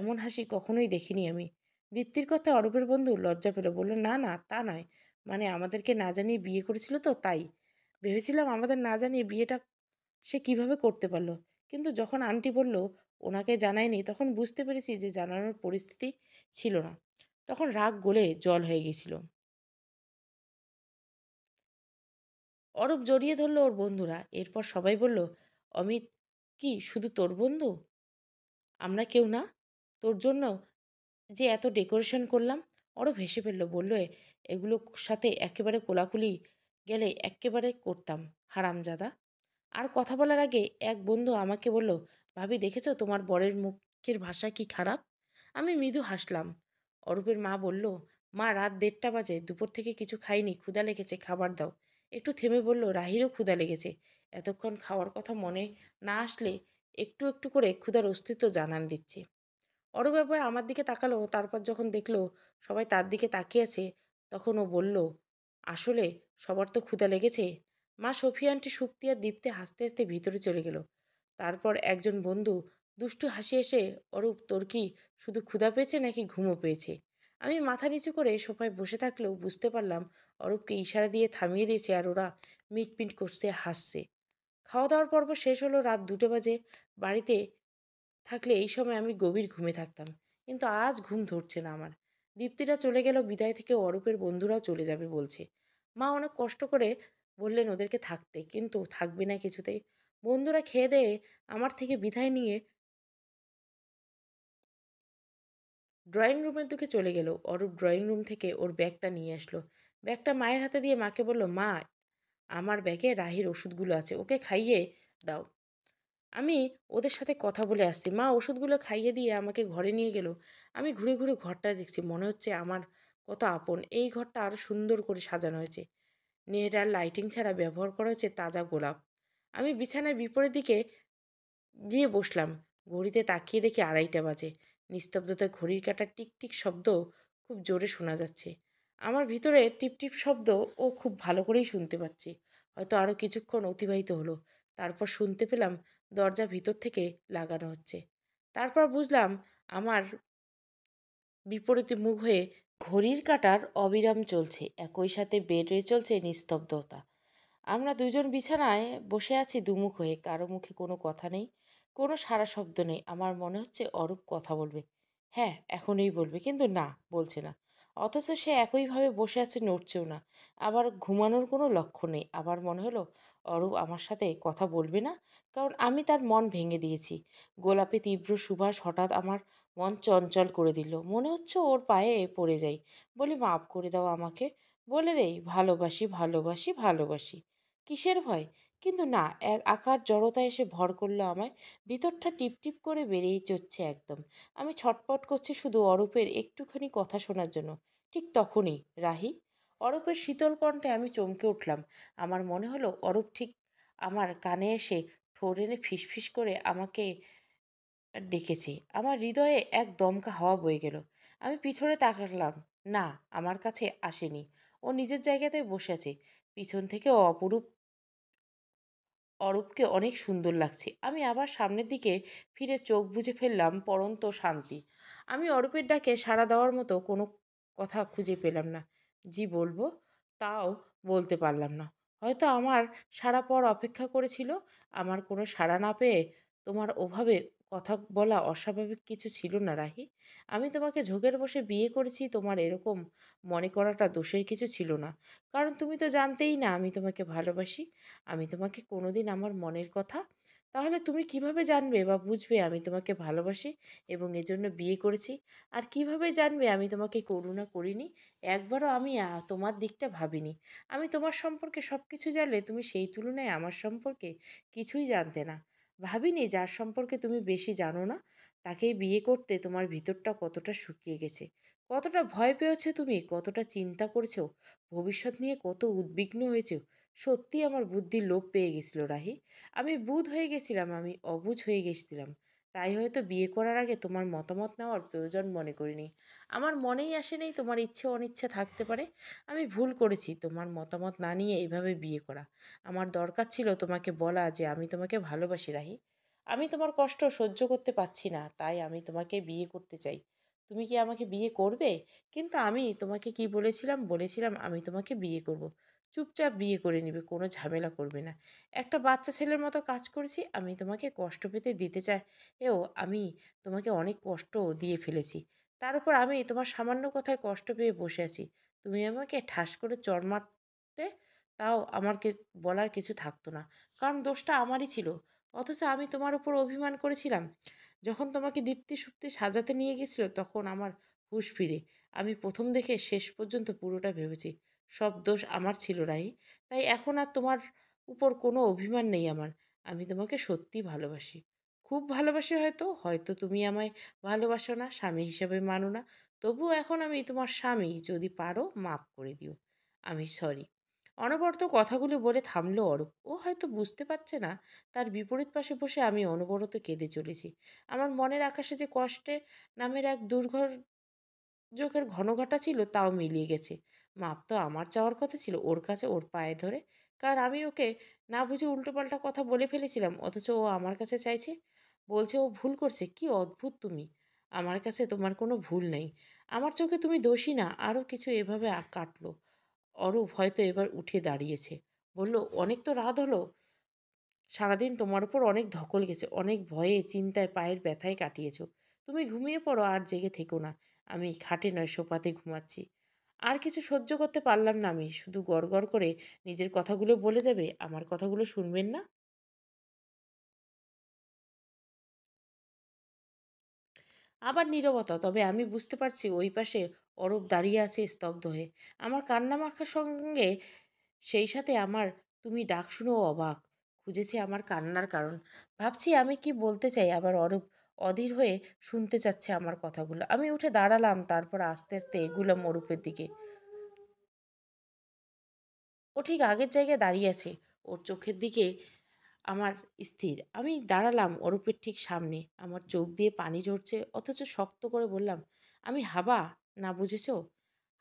এমন হাসি কখনোই দেখিনি আমি দীপ্তির কথায় অরূপের বন্ধু লজ্জা পেল বলল না না তা নয় মানে আমাদেরকে না জানিয়ে বিয়ে করেছিল তো তাই ভেবেছিলাম আমাদের না জানিয়ে বিয়েটা সে কিভাবে করতে পারলো কিন্তু যখন আন্টি বলল ওনাকে জানায়নি তখন বুঝতে পেরেছি যে জানানোর পরিস্থিতি ছিল না তখন রাগ গলে জল হয়ে গেছিল অরূপ জড়িয়ে ধরল ওর বন্ধুরা এরপর সবাই বলল অমিত কি শুধু তোর বন্ধু আমরা কেউ না তোর জন্য যে এত ডেকোরেশন করলাম অরূপ হেসে ফেললো বললো এগুলো সাথে একেবারে কোলাকুলি গেলে একেবারে করতাম হারামজাদা আর কথা বলার আগে এক বন্ধু আমাকে বলল ভাবি দেখেছো তোমার বরের মুখের ভাষা কি খারাপ আমি মৃদু হাসলাম অরূপের মা বলল মা রাত দেড়টা বাজে দুপুর থেকে কিছু খাইনি ক্ষুদা লেগেছে খাবার দাও একটু থেমে বলল রাহিরও ক্ষুধা লেগেছে এতক্ষণ খাওয়ার কথা মনে না আসলে একটু একটু করে ক্ষুধার অস্তিত্ব জানান দিচ্ছে অরূপ একবার আমার দিকে তাকালো তারপর যখন দেখলো সবাই তার দিকে তাকিয়ে আছে তখন ও বলল আসলে সবার তো ক্ষুধা লেগেছে মা সফিয়ানটি আন্টি আর দীপ্তে হাসতে হাসতে ভিতরে চলে গেল তারপর একজন বন্ধু দুষ্টু হাসি এসে অরূপ তোর কি শুধু ক্ষুধা পেয়েছে নাকি ঘুমও পেয়েছে আমি মাথা নিচু করে সোফায় বসে থাকলেও বুঝতে পারলাম অরূপকে ইশারা দিয়ে থামিয়ে দিয়েছে আর ওরা মিটমিট করছে হাসছে খাওয়া দাওয়ার পর্ব শেষ হলো রাত দুটো বাজে বাড়িতে থাকলে এই সময় আমি গভীর ঘুমে থাকতাম কিন্তু আজ ঘুম ধরছে না আমার দীপ্তিরা চলে গেল বিদায় থেকে অরূপের বন্ধুরাও চলে যাবে বলছে মা অনেক কষ্ট করে বললেন ওদেরকে থাকতে কিন্তু থাকবে না কিছুতেই বন্ধুরা খেয়ে দেয়ে আমার থেকে বিদায় নিয়ে ড্রয়িং রুমের দিকে চলে গেল অরূপ ড্রয়িং রুম থেকে ওর ব্যাগটা নিয়ে আসলো ব্যাগটা মায়ের হাতে দিয়ে মাকে বলল মা আমার ব্যাগে রাহির ওষুধগুলো আছে ওকে খাইয়ে দাও আমি ওদের সাথে কথা বলে আসছি মা ওষুধগুলো খাইয়ে দিয়ে আমাকে ঘরে নিয়ে গেল আমি ঘুরে ঘুরে ঘরটা দেখছি মনে হচ্ছে আমার কত আপন এই ঘরটা আরও সুন্দর করে সাজানো হয়েছে নেহরার লাইটিং ছাড়া ব্যবহার করা হয়েছে তাজা গোলাপ আমি বিছানায় বিপরীত দিকে গিয়ে বসলাম ঘড়িতে তাকিয়ে দেখি আড়াইটা বাজে নিস্তব্ধতায় ঘড়ির কাটার টিকটিক শব্দ খুব জোরে শোনা যাচ্ছে আমার ভিতরে টিপটিপ শব্দ ও খুব ভালো করেই শুনতে পাচ্ছি হয়তো আরও কিছুক্ষণ অতিবাহিত হলো তারপর শুনতে পেলাম দরজা ভিতর থেকে লাগানো হচ্ছে তারপর বুঝলাম আমার বিপরীতে মুখ হয়ে ঘড়ির কাটার অবিরাম চলছে একই সাথে বেডে চলছে নিস্তব্ধতা আমরা দুজন বিছানায় বসে আছি দুমুখ হয়ে কারো মুখে কোনো কথা নেই কোনো সারা শব্দ নেই আমার মনে হচ্ছে অরূপ কথা বলবে হ্যাঁ এখনই বলবে কিন্তু না বলছে না অথচ সে একইভাবে বসে আছে নড়ছেও না আবার ঘুমানোর কোনো লক্ষ্য নেই আবার মনে হলো অরূপ আমার সাথে কথা বলবে না কারণ আমি তার মন ভেঙে দিয়েছি গোলাপি তীব্র সুভাষ হঠাৎ আমার মন চঞ্চল করে দিল মনে হচ্ছে ওর পায়ে পড়ে যাই বলি মাফ করে দাও আমাকে বলে দেই ভালোবাসি ভালোবাসি ভালোবাসি কিসের ভয় কিন্তু না এক আকার জড়তা এসে ভর করলো আমায় ভিতরটা টিপটিপ করে বেড়েই চড়ছে একদম আমি ছটপট করছি শুধু অরূপের একটুখানি কথা শোনার জন্য ঠিক তখনই রাহি অরূপের শীতল কণ্ঠে আমি চমকে উঠলাম আমার মনে হলো অরূপ ঠিক আমার কানে এসে ঠোরেনে ফিসফিস করে আমাকে ডেকেছে আমার হৃদয়ে এক দমকা হাওয়া বয়ে গেল আমি পিছনে তাকালাম না আমার কাছে আসেনি ও নিজের জায়গাতে বসে আছে পিছন থেকে অপরূপ অরূপকে অনেক সুন্দর লাগছে আমি আবার সামনের দিকে ফিরে চোখ বুঝে ফেললাম পরন্ত শান্তি আমি অরূপের ডাকে সাড়া দেওয়ার মতো কোনো কথা খুঁজে পেলাম না জি বলবো তাও বলতে পারলাম না হয়তো আমার সারা পর অপেক্ষা করেছিল আমার কোনো সাড়া না পেয়ে তোমার ওভাবে কথা বলা অস্বাভাবিক কিছু ছিল না রাহি আমি তোমাকে ঝোঁকের বসে বিয়ে করেছি তোমার এরকম মনে করাটা দোষের কিছু ছিল না কারণ তুমি তো জানতেই না আমি তোমাকে ভালোবাসি আমি তোমাকে কোনোদিন আমার মনের কথা তাহলে তুমি কিভাবে জানবে বা বুঝবে আমি তোমাকে ভালোবাসি এবং এজন্য বিয়ে করেছি আর কিভাবে জানবে আমি তোমাকে করুণা করিনি একবারও আমি তোমার দিকটা ভাবিনি আমি তোমার সম্পর্কে সব কিছু জানলে তুমি সেই তুলনায় আমার সম্পর্কে কিছুই জানতে না ভাবিনি যার সম্পর্কে তুমি বেশি জানো না তাকেই বিয়ে করতে তোমার ভিতরটা কতটা শুকিয়ে গেছে কতটা ভয় পেয়েছো তুমি কতটা চিন্তা করেছো ভবিষ্যৎ নিয়ে কত উদ্বিগ্ন হয়েছো সত্যি আমার বুদ্ধি লোপ পেয়ে গেছিল রাহি আমি বুধ হয়ে গেছিলাম আমি অবুঝ হয়ে গেছিলাম তাই হয়তো বিয়ে করার আগে তোমার মতামত নেওয়ার প্রয়োজন মনে করিনি আমার মনেই আসেনি তোমার ইচ্ছে অনিচ্ছা থাকতে পারে আমি ভুল করেছি তোমার মতামত না নিয়ে এভাবে বিয়ে করা আমার দরকার ছিল তোমাকে বলা যে আমি তোমাকে ভালোবাসি রাহি আমি তোমার কষ্ট সহ্য করতে পারছি না তাই আমি তোমাকে বিয়ে করতে চাই তুমি কি আমাকে বিয়ে করবে কিন্তু আমি তোমাকে কি বলেছিলাম বলেছিলাম আমি তোমাকে বিয়ে করব চুপচাপ বিয়ে করে নিবে কোনো ঝামেলা করবে না একটা বাচ্চা ছেলের মতো কাজ করেছি আমি তোমাকে কষ্ট পেতে দিতে চাই এও আমি তোমাকে অনেক কষ্ট দিয়ে ফেলেছি তার উপর আমি তোমার সামান্য কথায় কষ্ট পেয়ে বসে আছি তুমি আমাকে ঠাস করে চর মারতে তাও আমারকে বলার কিছু থাকতো না কারণ দোষটা আমারই ছিল অথচ আমি তোমার উপর অভিমান করেছিলাম যখন তোমাকে দীপ্তি সুপ্তি সাজাতে নিয়ে গেছিল তখন আমার হুশ ফিরে আমি প্রথম দেখে শেষ পর্যন্ত পুরোটা ভেবেছি সব দোষ আমার ছিল রাহি তাই এখন আর তোমার উপর কোনো অভিমান নেই আমার আমি তোমাকে সত্যি ভালোবাসি খুব ভালোবাসি হয়তো হয়তো তুমি আমায় ভালোবাসো না স্বামী হিসাবে মানো না তবুও এখন আমি তোমার স্বামী যদি পারো মাফ করে দিও আমি সরি অনবরত কথাগুলো বলে থামলো অরূপ ও হয়তো বুঝতে পারছে না তার বিপরীত পাশে বসে আমি অনবরত কেঁদে চলেছি আমার মনের আকাশে যে কষ্টে নামের এক দুর্ঘর জোকের ঘনঘটা ছিল তাও মিলিয়ে গেছে মাপ তো আমার চাওয়ার কথা ছিল ওর কাছে ওর পায়ে ধরে কারণ আমি ওকে না বুঝে উল্টোপাল্টা কথা বলে ফেলেছিলাম অথচ ও আমার কাছে চাইছে বলছে ও ভুল করছে কি অদ্ভুত তুমি আমার কাছে তোমার কোনো ভুল নেই আমার চোখে তুমি দোষী না আরও কিছু এভাবে কাটলো অরূপ হয়তো এবার উঠে দাঁড়িয়েছে বলল অনেক তো রাত হলো সারাদিন তোমার উপর অনেক ধকল গেছে অনেক ভয়ে চিন্তায় পায়ের ব্যথায় কাটিয়েছ তুমি ঘুমিয়ে পড়ো আর জেগে থেকো না আমি খাটে নয় সোপাতে ঘুমাচ্ছি আর কিছু সহ্য করতে পারলাম না আমি শুধু গড়গড় করে নিজের কথাগুলো বলে যাবে আমার কথাগুলো শুনবেন না আবার নীরবতা তবে আমি বুঝতে পারছি ওই পাশে অরূপ দাঁড়িয়ে আছে স্তব্ধ হয়ে আমার কান্না মাখার সঙ্গে সেই সাথে আমার তুমি ডাক শুনেও অবাক খুঁজেছি আমার কান্নার কারণ ভাবছি আমি কি বলতে চাই আবার অরূপ অধীর হয়ে শুনতে চাচ্ছে আমার কথাগুলো আমি উঠে দাঁড়ালাম তারপর আস্তে আস্তে এগুলো মরুপের দিকে ও ঠিক আগের জায়গায় দাঁড়িয়ে আছে ওর চোখের দিকে আমার স্থির আমি দাঁড়ালাম ওরূপের ঠিক সামনে আমার চোখ দিয়ে পানি ঝরছে অথচ শক্ত করে বললাম আমি হাবা না বুঝেছ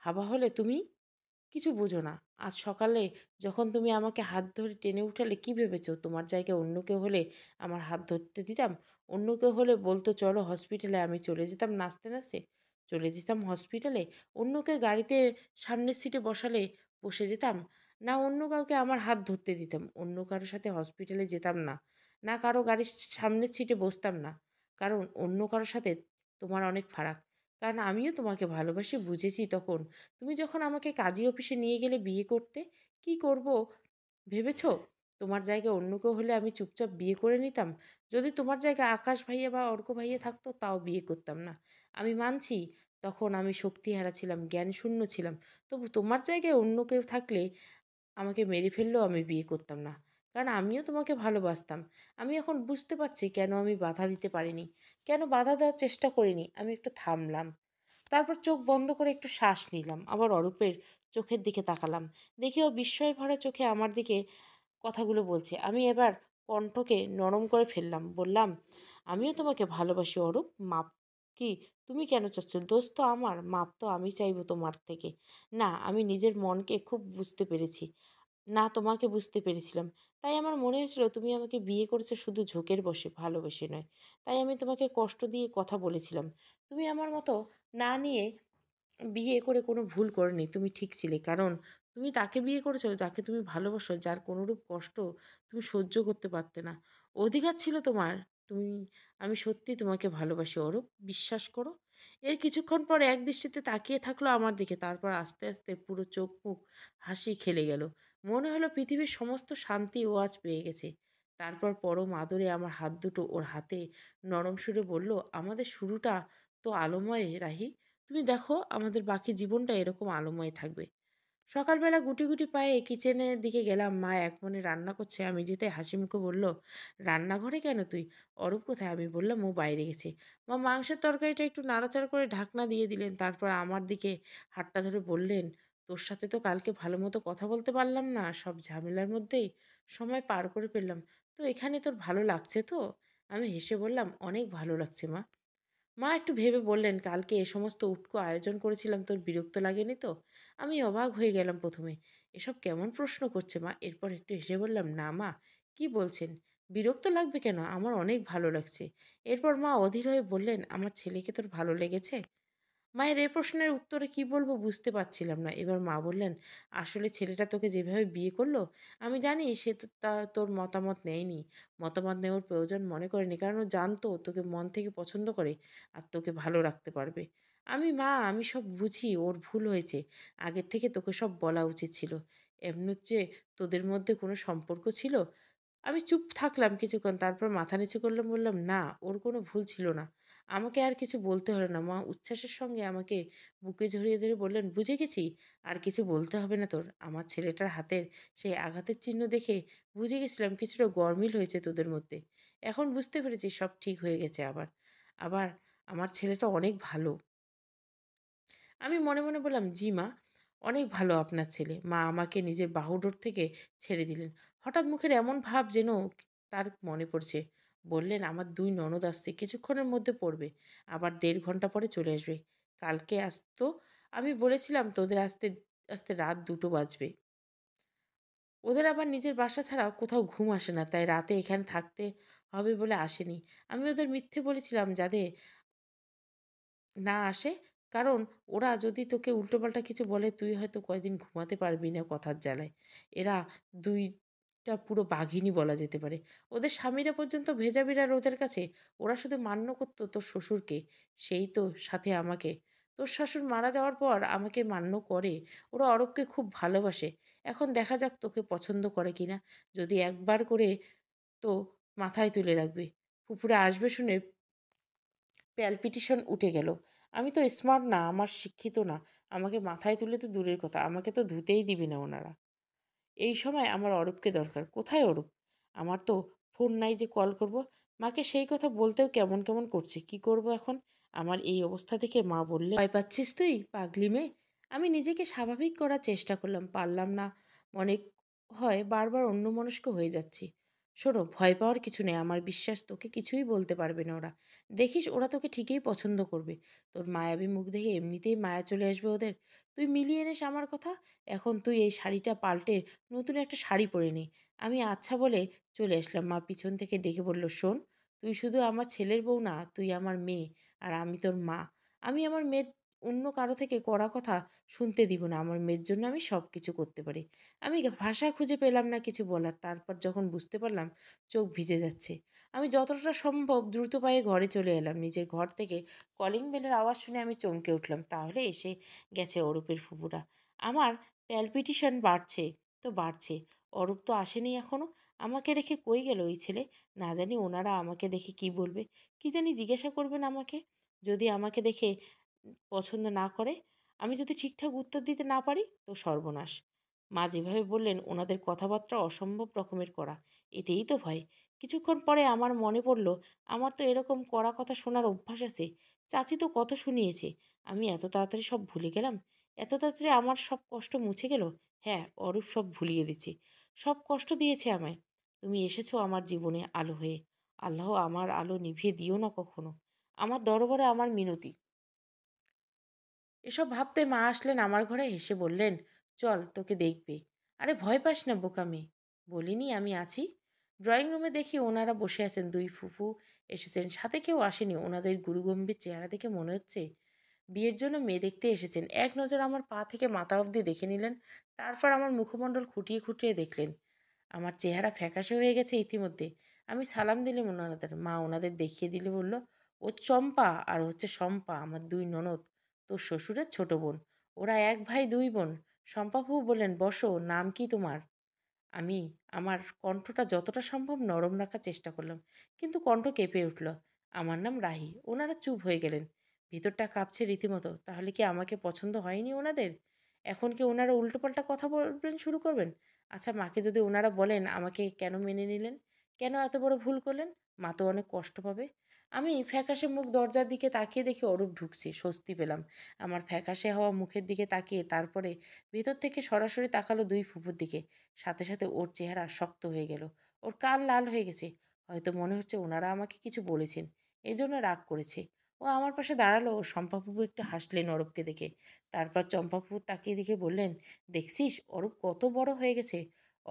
হাবা হলে তুমি কিছু বুঝো না আজ সকালে যখন তুমি আমাকে হাত ধরে টেনে উঠালে কি ভেবেছো তোমার জায়গায় অন্য কেউ হলে আমার হাত ধরতে দিতাম অন্য কেউ হলে বলতো চলো হসপিটালে আমি চলে যেতাম নাচতে নাচতে চলে যেতাম হসপিটালে অন্যকে গাড়িতে সামনের সিটে বসালে বসে যেতাম না অন্য কাউকে আমার হাত ধরতে দিতাম অন্য কারোর সাথে হসপিটালে যেতাম না না কারো গাড়ির সামনের সিটে বসতাম না কারণ অন্য কারোর সাথে তোমার অনেক ফারাক কারণ আমিও তোমাকে ভালোবাসে বুঝেছি তখন তুমি যখন আমাকে কাজী অফিসে নিয়ে গেলে বিয়ে করতে কি করব ভেবেছ তোমার জায়গায় অন্য কেউ হলে আমি চুপচাপ বিয়ে করে নিতাম যদি তোমার জায়গায় আকাশ ভাইয়া বা অর্ক ভাইয়া থাকতো তাও বিয়ে করতাম না আমি মানছি তখন আমি শক্তি হারা ছিলাম জ্ঞান শূন্য ছিলাম তবু তোমার জায়গায় অন্য কেউ থাকলে আমাকে মেরে ফেললেও আমি বিয়ে করতাম না কারণ আমিও তোমাকে ভালোবাসতাম আমি এখন বুঝতে পারছি কেন আমি বাধা দিতে পারিনি কেন বাধা দেওয়ার চেষ্টা করিনি আমি একটু থামলাম তারপর চোখ বন্ধ করে একটু শ্বাস নিলাম আবার অরূপের চোখের দিকে তাকালাম দেখি ও বিস্ময় ভরা চোখে আমার দিকে কথাগুলো বলছে আমি এবার কণ্ঠকে নরম করে ফেললাম বললাম আমিও তোমাকে ভালোবাসি অরূপ মাপ কি তুমি কেন চাচ্ছ দোষ তো আমার মাপ তো আমি চাইবো তোমার থেকে না আমি নিজের মনকে খুব বুঝতে পেরেছি না তোমাকে বুঝতে পেরেছিলাম তাই আমার মনে হয়েছিল তুমি আমাকে বিয়ে করেছো শুধু ঝোঁকের বসে ভালোবেসে নয় তাই আমি তোমাকে কষ্ট দিয়ে কথা বলেছিলাম তুমি আমার মতো না নিয়ে বিয়ে করে কোনো ভুল করনি তুমি ঠিক ছিলে কারণ তুমি তাকে বিয়ে করেছো যাকে তুমি ভালোবাসো যার কোনোরূপ কষ্ট তুমি সহ্য করতে পারতে না অধিকার ছিল তোমার তুমি আমি সত্যি তোমাকে ভালোবাসি অরূপ বিশ্বাস করো এর কিছুক্ষণ পরে এক দৃষ্টিতে তাকিয়ে থাকলো আমার দিকে তারপর আস্তে আস্তে পুরো চোখ মুখ হাসি খেলে গেল মনে হলো পৃথিবীর সমস্ত শান্তি ও আজ পেয়ে গেছে তারপর পরম আদরে আমার হাত দুটো ওর হাতে নরম সুরে বলল আমাদের শুরুটা তো আলোময় রাহি তুমি দেখো আমাদের বাকি জীবনটা এরকম আলোময় থাকবে সকালবেলা গুটি গুটি পায়ে কিচেনের দিকে গেলাম মা এক মনে রান্না করছে আমি যেতে হাসি মুখে বললো রান্নাঘরে কেন তুই অরূপ কোথায় আমি বললাম ও বাইরে গেছে মা মাংসের তরকারিটা একটু নাড়াচাড়া করে ঢাকনা দিয়ে দিলেন তারপর আমার দিকে হাতটা ধরে বললেন তোর সাথে তো কালকে ভালো মতো কথা বলতে পারলাম না সব ঝামেলার মধ্যেই সময় পার করে ফেললাম তো এখানে তোর ভালো লাগছে তো আমি হেসে বললাম অনেক ভালো লাগছে মা মা একটু ভেবে বললেন কালকে এ সমস্ত উটকো আয়োজন করেছিলাম তোর বিরক্ত লাগেনি তো আমি অবাক হয়ে গেলাম প্রথমে এসব কেমন প্রশ্ন করছে মা এরপর একটু হেসে বললাম না মা কি বলছেন বিরক্ত লাগবে কেন আমার অনেক ভালো লাগছে এরপর মা অধীর হয়ে বললেন আমার ছেলেকে তোর ভালো লেগেছে মায়ের এ প্রশ্নের উত্তরে কি বলবো বুঝতে পারছিলাম না এবার মা বললেন আসলে ছেলেটা তোকে যেভাবে বিয়ে করলো আমি জানি সে তো তা তোর মতামত নেয়নি মতামত নেওয়ার প্রয়োজন মনে করেনি কারণ ও জানতো তোকে মন থেকে পছন্দ করে আর তোকে ভালো রাখতে পারবে আমি মা আমি সব বুঝি ওর ভুল হয়েছে আগের থেকে তোকে সব বলা উচিত ছিল এমনি যে তোদের মধ্যে কোনো সম্পর্ক ছিল আমি চুপ থাকলাম কিছুক্ষণ তারপর মাথা নিচু করলাম বললাম না ওর কোনো ভুল ছিল না আমাকে আর কিছু বলতে হলো না মা উচ্ছ্বাসের সঙ্গে আমাকে বুকে ঝরিয়ে ধরে বললেন বুঝে গেছি আর কিছু বলতে হবে না তোর আমার ছেলেটার হাতের সেই আঘাতের চিহ্ন দেখে বুঝে গেছিলাম কিছুটা গরমিল হয়েছে তোদের মধ্যে এখন বুঝতে পেরেছি সব ঠিক হয়ে গেছে আবার আবার আমার ছেলেটা অনেক ভালো আমি মনে মনে বললাম জি মা অনেক ভালো আপনার ছেলে মা আমাকে নিজের বাহুডোর থেকে ছেড়ে দিলেন হঠাৎ মুখের এমন ভাব যেন তার মনে পড়ছে বললেন আমার দুই ননদ আসছে কিছুক্ষণের মধ্যে পড়বে আবার দেড় ঘন্টা পরে চলে আসবে কালকে আসতো আমি বলেছিলাম তোদের আসতে আসতে রাত দুটো বাজবে ওদের আবার নিজের বাসা ছাড়া কোথাও ঘুম আসে না তাই রাতে এখানে থাকতে হবে বলে আসেনি আমি ওদের মিথ্যে বলেছিলাম যাতে না আসে কারণ ওরা যদি তোকে উল্টোপাল্টা কিছু বলে তুই হয়তো কয়দিন ঘুমাতে পারবি না কথার জ্বালায় এরা দুই টা পুরো বাঘিনী বলা যেতে পারে ওদের স্বামীরা পর্যন্ত ভেজা বিড়াল ওদের কাছে ওরা শুধু মান্য করত তোর শ্বশুরকে সেই তো সাথে আমাকে তোর শ্বশুর মারা যাওয়ার পর আমাকে মান্য করে ওরা অরবকে খুব ভালোবাসে এখন দেখা যাক তোকে পছন্দ করে কিনা যদি একবার করে তো মাথায় তুলে রাখবে ফুপুরা আসবে শুনে প্যালপিটিশন উঠে গেল আমি তো স্মার্ট না আমার শিক্ষিত না আমাকে মাথায় তুলে তো দূরের কথা আমাকে তো ধুতেই দিবি না ওনারা এই সময় আমার অরূপকে দরকার কোথায় অরূপ আমার তো ফোন নাই যে কল করব মাকে সেই কথা বলতেও কেমন কেমন করছি কি করব এখন আমার এই অবস্থা থেকে মা বললে ভয় পাচ্ছিস তুই পাগলি মেয়ে আমি নিজেকে স্বাভাবিক করার চেষ্টা করলাম পারলাম না অনেক হয় বারবার অন্যমনস্ক হয়ে যাচ্ছি শোনো ভয় পাওয়ার কিছু নেই আমার বিশ্বাস তোকে কিছুই বলতে পারবে না ওরা দেখিস ওরা তোকে ঠিকই পছন্দ করবে তোর মায়াবী মুখ দেখে এমনিতেই মায়া চলে আসবে ওদের তুই মিলিয়ে নিস আমার কথা এখন তুই এই শাড়িটা পাল্টে নতুন একটা শাড়ি পরে নে আমি আচ্ছা বলে চলে আসলাম মা পিছন থেকে ডেকে বলল শোন তুই শুধু আমার ছেলের বউ না তুই আমার মেয়ে আর আমি তোর মা আমি আমার মেয়ের অন্য কারো থেকে কড়া কথা শুনতে দিব না আমার মেয়ের জন্য আমি সব কিছু করতে পারি আমি ভাষা খুঁজে পেলাম না কিছু বলার তারপর যখন বুঝতে পারলাম চোখ ভিজে যাচ্ছে আমি যতটা সম্ভব দ্রুত পায়ে ঘরে চলে এলাম নিজের ঘর থেকে কলিং বেলের আওয়াজ শুনে আমি চমকে উঠলাম তাহলে এসে গেছে অরূপের ফুপুরা আমার প্যালপিটিশন বাড়ছে তো বাড়ছে অরূপ তো আসেনি এখনও আমাকে রেখে কই গেল ওই ছেলে না জানি ওনারা আমাকে দেখে কি বলবে কি জানি জিজ্ঞাসা করবেন আমাকে যদি আমাকে দেখে পছন্দ না করে আমি যদি ঠিকঠাক উত্তর দিতে না পারি তো সর্বনাশ মা যেভাবে বললেন ওনাদের কথাবার্তা অসম্ভব রকমের করা এতেই তো ভয় কিছুক্ষণ পরে আমার মনে পড়ল আমার তো এরকম করা কথা শোনার অভ্যাস আছে চাচি তো কত শুনিয়েছে আমি এত তাড়াতাড়ি সব ভুলে গেলাম এত তাড়াতাড়ি আমার সব কষ্ট মুছে গেল হ্যাঁ অরূপ সব ভুলিয়ে দিচ্ছে সব কষ্ট দিয়েছে আমায় তুমি এসেছো আমার জীবনে আলো হয়ে আল্লাহ আমার আলো নিভিয়ে দিও না কখনো আমার দরবারে আমার মিনতি এসব ভাবতে মা আসলেন আমার ঘরে হেসে বললেন চল তোকে দেখবে আরে ভয় পাস না বোকা মেয়ে বলিনি আমি আছি ড্রয়িং রুমে দেখি ওনারা বসে আছেন দুই ফুফু এসেছেন সাথে কেউ আসেনি ওনাদের গুরুগম্ভীর চেহারা দেখে মনে হচ্ছে বিয়ের জন্য মেয়ে দেখতে এসেছেন এক নজর আমার পা থেকে মাথা অবধি দেখে নিলেন তারপর আমার মুখমণ্ডল খুঁটিয়ে খুঁটিয়ে দেখলেন আমার চেহারা ফ্যাকাশে হয়ে গেছে ইতিমধ্যে আমি সালাম দিলাম ওনাদের মা ওনাদের দেখিয়ে দিলে বলল ও চম্পা আর হচ্ছে শম্পা আমার দুই ননদ তোর শ্বশুরের ছোট বোন ওরা এক ভাই দুই বোন শম্পাবু বললেন বসো নাম কি তোমার আমি আমার কণ্ঠটা যতটা সম্ভব নরম রাখার চেষ্টা করলাম কিন্তু কণ্ঠ কেঁপে উঠল আমার নাম রাহি ওনারা চুপ হয়ে গেলেন ভিতরটা কাঁপছে রীতিমতো তাহলে কি আমাকে পছন্দ হয়নি ওনাদের এখন কি ওনারা উল্টোপাল্টা কথা বলবেন শুরু করবেন আচ্ছা মাকে যদি ওনারা বলেন আমাকে কেন মেনে নিলেন কেন এত বড় ভুল করলেন মা তো অনেক কষ্ট পাবে আমি ফ্যাকাশে মুখ দরজার দিকে তাকিয়ে দেখে অরূপ ঢুকছে স্বস্তি পেলাম আমার ফ্যাকাশে হওয়া মুখের দিকে তাকিয়ে তারপরে ভেতর থেকে সরাসরি তাকালো দুই ফুপুর দিকে সাথে সাথে ওর চেহারা শক্ত হয়ে গেল ওর কান লাল হয়ে গেছে হয়তো মনে হচ্ছে ওনারা আমাকে কিছু বলেছেন এই জন্য রাগ করেছে ও আমার পাশে দাঁড়ালো শম্পাপুপু একটু হাসলেন অরূপকে দেখে তারপর চম্পাপুপু তাকিয়ে দেখে বললেন দেখছিস অরূপ কত বড় হয়ে গেছে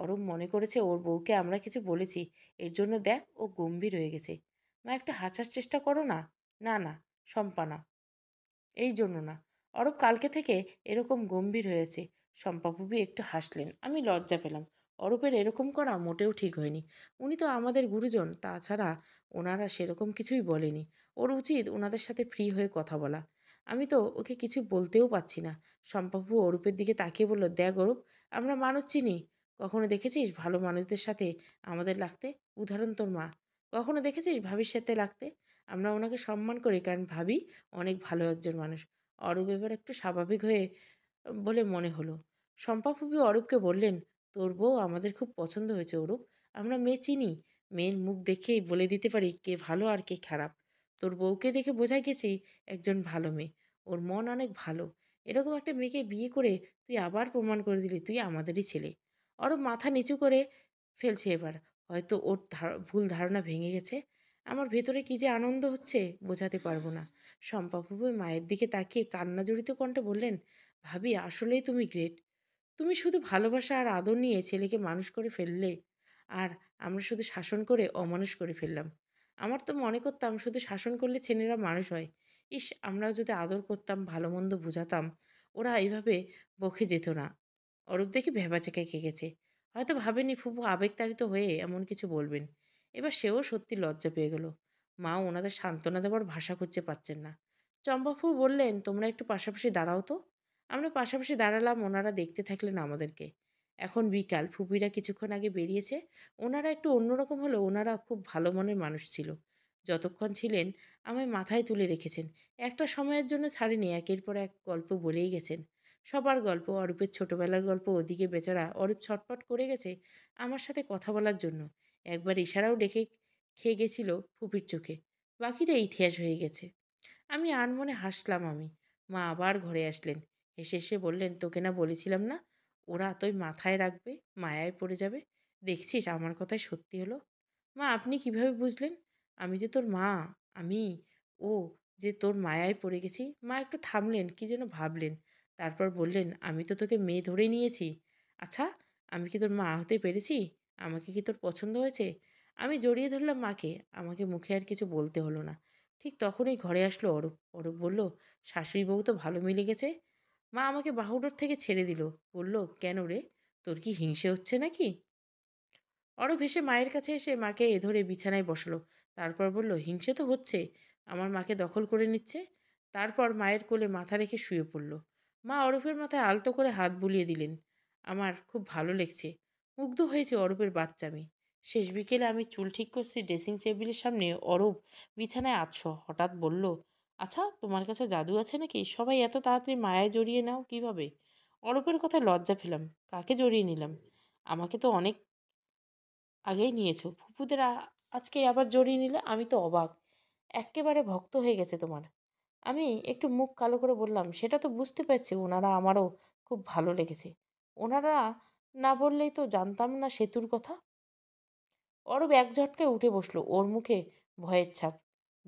অরূপ মনে করেছে ওর বউকে আমরা কিছু বলেছি এর জন্য দেখ ও গম্ভীর হয়ে গেছে মা একটা হাসার চেষ্টা করো না না না শম্পা না এই জন্য না অরব কালকে থেকে এরকম গম্ভীর হয়েছে শম্পাপুবি একটু হাসলেন আমি লজ্জা পেলাম অরূপের এরকম করা মোটেও ঠিক হয়নি উনি তো আমাদের গুরুজন তাছাড়া ওনারা সেরকম কিছুই বলেনি ওর উচিত ওনাদের সাথে ফ্রি হয়ে কথা বলা আমি তো ওকে কিছু বলতেও পাচ্ছি না শম্পাপু অরূপের দিকে তাকিয়ে বলল দেখ অরূপ আমরা মানুষ চিনি কখনো দেখেছিস ভালো মানুষদের সাথে আমাদের লাগতে উদাহরণ তোর মা কখনো দেখেছিস ভাবির সাথে লাগতে আমরা ওনাকে সম্মান করি কারণ ভাবি অনেক ভালো একজন মানুষ অরূপ এবার একটু স্বাভাবিক হয়ে বলে মনে হলো শম্পা ফুপি অরূপকে বললেন তোর বউ আমাদের খুব পছন্দ হয়েছে অরূপ আমরা মেয়ে চিনি মেয়ের মুখ দেখেই বলে দিতে পারি কে ভালো আর কে খারাপ তোর বউকে দেখে বোঝা গেছি একজন ভালো মেয়ে ওর মন অনেক ভালো এরকম একটা মেয়েকে বিয়ে করে তুই আবার প্রমাণ করে দিলি তুই আমাদেরই ছেলে অরূপ মাথা নিচু করে ফেলছে এবার হয়তো ওর ভুল ধারণা ভেঙে গেছে আমার ভেতরে কী যে আনন্দ হচ্ছে বোঝাতে পারবো না শম্পাপ্রভু মায়ের দিকে তাকিয়ে কান্না জড়িত কণ্ঠে বললেন ভাবি আসলেই তুমি গ্রেট তুমি শুধু ভালোবাসা আর আদর নিয়ে ছেলেকে মানুষ করে ফেললে আর আমরা শুধু শাসন করে অমানুষ করে ফেললাম আমার তো মনে করতাম শুধু শাসন করলে ছেলেরা মানুষ হয় ইস আমরা যদি আদর করতাম ভালো মন্দ বোঝাতাম ওরা এইভাবে বকে যেত না অরূপ দেখি ভেবাচেকে গেছে হয়তো ভাবেনি ফুপু আবেগতাড়িত হয়ে এমন কিছু বলবেন এবার সেও সত্যি লজ্জা পেয়ে গেল মা ওনাদের সান্ত্বনা দেওয়ার ভাষা খুঁজতে পাচ্ছেন না চম্পাফু বললেন তোমরা একটু পাশাপাশি দাঁড়াও তো আমরা পাশাপাশি দাঁড়ালাম ওনারা দেখতে থাকলেন আমাদেরকে এখন বিকাল ফুপিরা কিছুক্ষণ আগে বেরিয়েছে ওনারা একটু অন্যরকম হলো ওনারা খুব ভালো মনের মানুষ ছিল যতক্ষণ ছিলেন আমায় মাথায় তুলে রেখেছেন একটা সময়ের জন্য ছাড়েনি একের পর এক গল্প বলেই গেছেন সবার গল্প অরূপের ছোটোবেলার গল্প ওদিকে বেচারা অরূপ ছটপট করে গেছে আমার সাথে কথা বলার জন্য একবার ইশারাও ডেকে খেয়ে গেছিল ফুপির চোখে বাকিটা ইতিহাস হয়ে গেছে আমি আনমনে হাসলাম আমি মা আবার ঘরে আসলেন এসে এসে বললেন তোকে না বলেছিলাম না ওরা তোই মাথায় রাখবে মায়ায় পড়ে যাবে দেখছিস আমার কথায় সত্যি হলো মা আপনি কিভাবে বুঝলেন আমি যে তোর মা আমি ও যে তোর মায়ায় পড়ে গেছি মা একটু থামলেন কি যেন ভাবলেন তারপর বললেন আমি তো তোকে মেয়ে ধরে নিয়েছি আচ্ছা আমি কি তোর মা হতে পেরেছি আমাকে কি তোর পছন্দ হয়েছে আমি জড়িয়ে ধরলাম মাকে আমাকে মুখে আর কিছু বলতে হলো না ঠিক তখনই ঘরে আসলো অরূপ অরূপ বলল শাশুড়ি বউ তো ভালো মিলে গেছে মা আমাকে বাহুডোর থেকে ছেড়ে দিল বলল কেন রে তোর কি হিংসে হচ্ছে নাকি অরূপ হেসে মায়ের কাছে এসে মাকে এ ধরে বিছানায় বসালো তারপর বলল হিংসে তো হচ্ছে আমার মাকে দখল করে নিচ্ছে তারপর মায়ের কোলে মাথা রেখে শুয়ে পড়লো মা অরূপের মাথায় আলতো করে হাত বুলিয়ে দিলেন আমার খুব ভালো লেগছে মুগ্ধ হয়েছে অরূপের বাচ্চা আমি শেষ বিকেলে আমি চুল ঠিক করছি ড্রেসিং টেবিলের সামনে অরূপ বিছানায় আছো হঠাৎ বলল আচ্ছা তোমার কাছে জাদু আছে নাকি সবাই এত তাড়াতাড়ি মায়ায় জড়িয়ে নাও কিভাবে অরূপের কথায় লজ্জা ফেলাম কাকে জড়িয়ে নিলাম আমাকে তো অনেক আগেই নিয়েছো ফুপুদের আজকে আবার জড়িয়ে নিলে আমি তো অবাক একেবারে ভক্ত হয়ে গেছে তোমার আমি একটু মুখ কালো করে বললাম সেটা তো বুঝতে পারছি ওনারা আমারও খুব ভালো লেগেছে ওনারা না বললেই তো জানতাম না সেতুর কথা অরব এক ঝটকে উঠে বসলো ওর মুখে ভয়ের ছাপ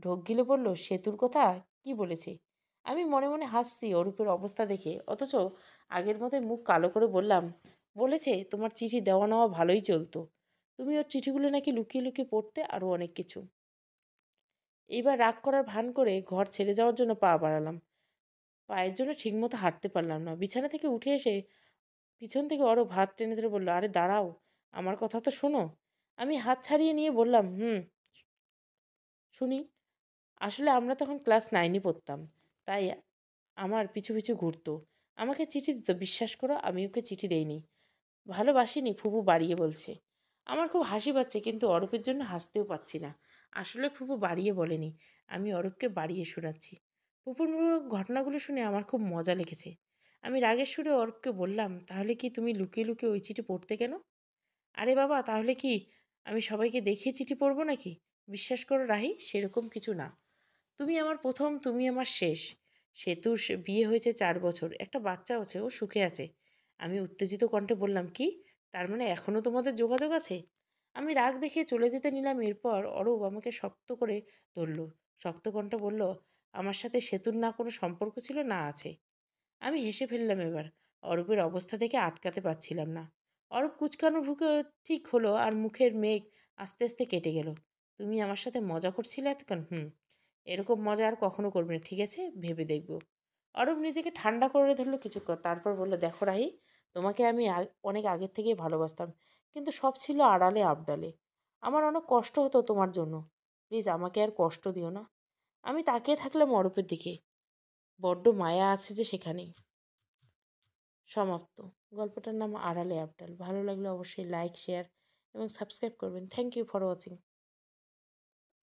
ঢোক গিলে বলল সেতুর কথা কি বলেছে আমি মনে মনে হাসছি অরূপের অবস্থা দেখে অথচ আগের মতোই মুখ কালো করে বললাম বলেছে তোমার চিঠি দেওয়া নেওয়া ভালোই চলতো তুমি ওর চিঠিগুলো নাকি লুকিয়ে লুকিয়ে পড়তে আরও অনেক কিছু এবার রাগ করার ভান করে ঘর ছেড়ে যাওয়ার জন্য পা বাড়ালাম পায়ের জন্য ঠিকমতো হাঁটতে পারলাম না বিছানা থেকে উঠে এসে পিছন থেকে অরব হাত টেনে ধরে বললো আরে দাঁড়াও আমার কথা তো শোনো আমি হাত ছাড়িয়ে নিয়ে বললাম হুম শুনি আসলে আমরা তখন ক্লাস নাইনে পড়তাম তাই আমার পিছু পিছু ঘুরতো আমাকে চিঠি দিত বিশ্বাস করো আমি ওকে চিঠি দেইনি ভালোবাসিনি ফুপু বাড়িয়ে বলছে আমার খুব হাসি পাচ্ছে কিন্তু অরূপের জন্য হাসতেও পাচ্ছি না আসলে ফুপু বাড়িয়ে বলেনি আমি অরূপকে বাড়িয়ে শোনাচ্ছি ফুপুর ঘটনাগুলো শুনে আমার খুব মজা লেগেছে আমি রাগের সুরে অরূপকে বললাম তাহলে কি তুমি লুকিয়ে লুকিয়ে ওই চিঠি পড়তে কেন আরে বাবা তাহলে কি আমি সবাইকে দেখিয়ে চিঠি পড়বো নাকি বিশ্বাস করো রাহি সেরকম কিছু না তুমি আমার প্রথম তুমি আমার শেষ সেতুর বিয়ে হয়েছে চার বছর একটা বাচ্চা আছে ও সুখে আছে আমি উত্তেজিত কণ্ঠে বললাম কি তার মানে এখনও তোমাদের যোগাযোগ আছে আমি রাগ দেখে চলে যেতে নিলাম এরপর অরূপ আমাকে শক্ত করে ধরল শক্ত কণ্ঠ বলল আমার সাথে সেতুর না কোনো সম্পর্ক ছিল না আছে আমি হেসে ফেললাম এবার অরূপের অবস্থা থেকে আটকাতে পারছিলাম না অরূপ কুচকানো ভুকে ঠিক হলো আর মুখের মেঘ আস্তে আস্তে কেটে গেল তুমি আমার সাথে মজা করছিলে এতক্ষণ হুম এরকম মজা আর কখনো করবে না ঠিক আছে ভেবে দেখব অরূপ নিজেকে ঠান্ডা করে ধরলো কিছুক্ষণ তারপর বললো দেখো রাহি তোমাকে আমি অনেক আগের থেকেই ভালোবাসতাম কিন্তু সব ছিল আড়ালে আবডালে আমার অনেক কষ্ট হতো তোমার জন্য প্লিজ আমাকে আর কষ্ট দিও না আমি তাকিয়ে থাকলাম মরপের দিকে বড্ড মায়া আছে যে সেখানে সমাপ্ত গল্পটার নাম আড়ালে আবডাল ভালো লাগলে অবশ্যই লাইক শেয়ার এবং সাবস্ক্রাইব করবেন থ্যাংক ইউ ফর ওয়াচিং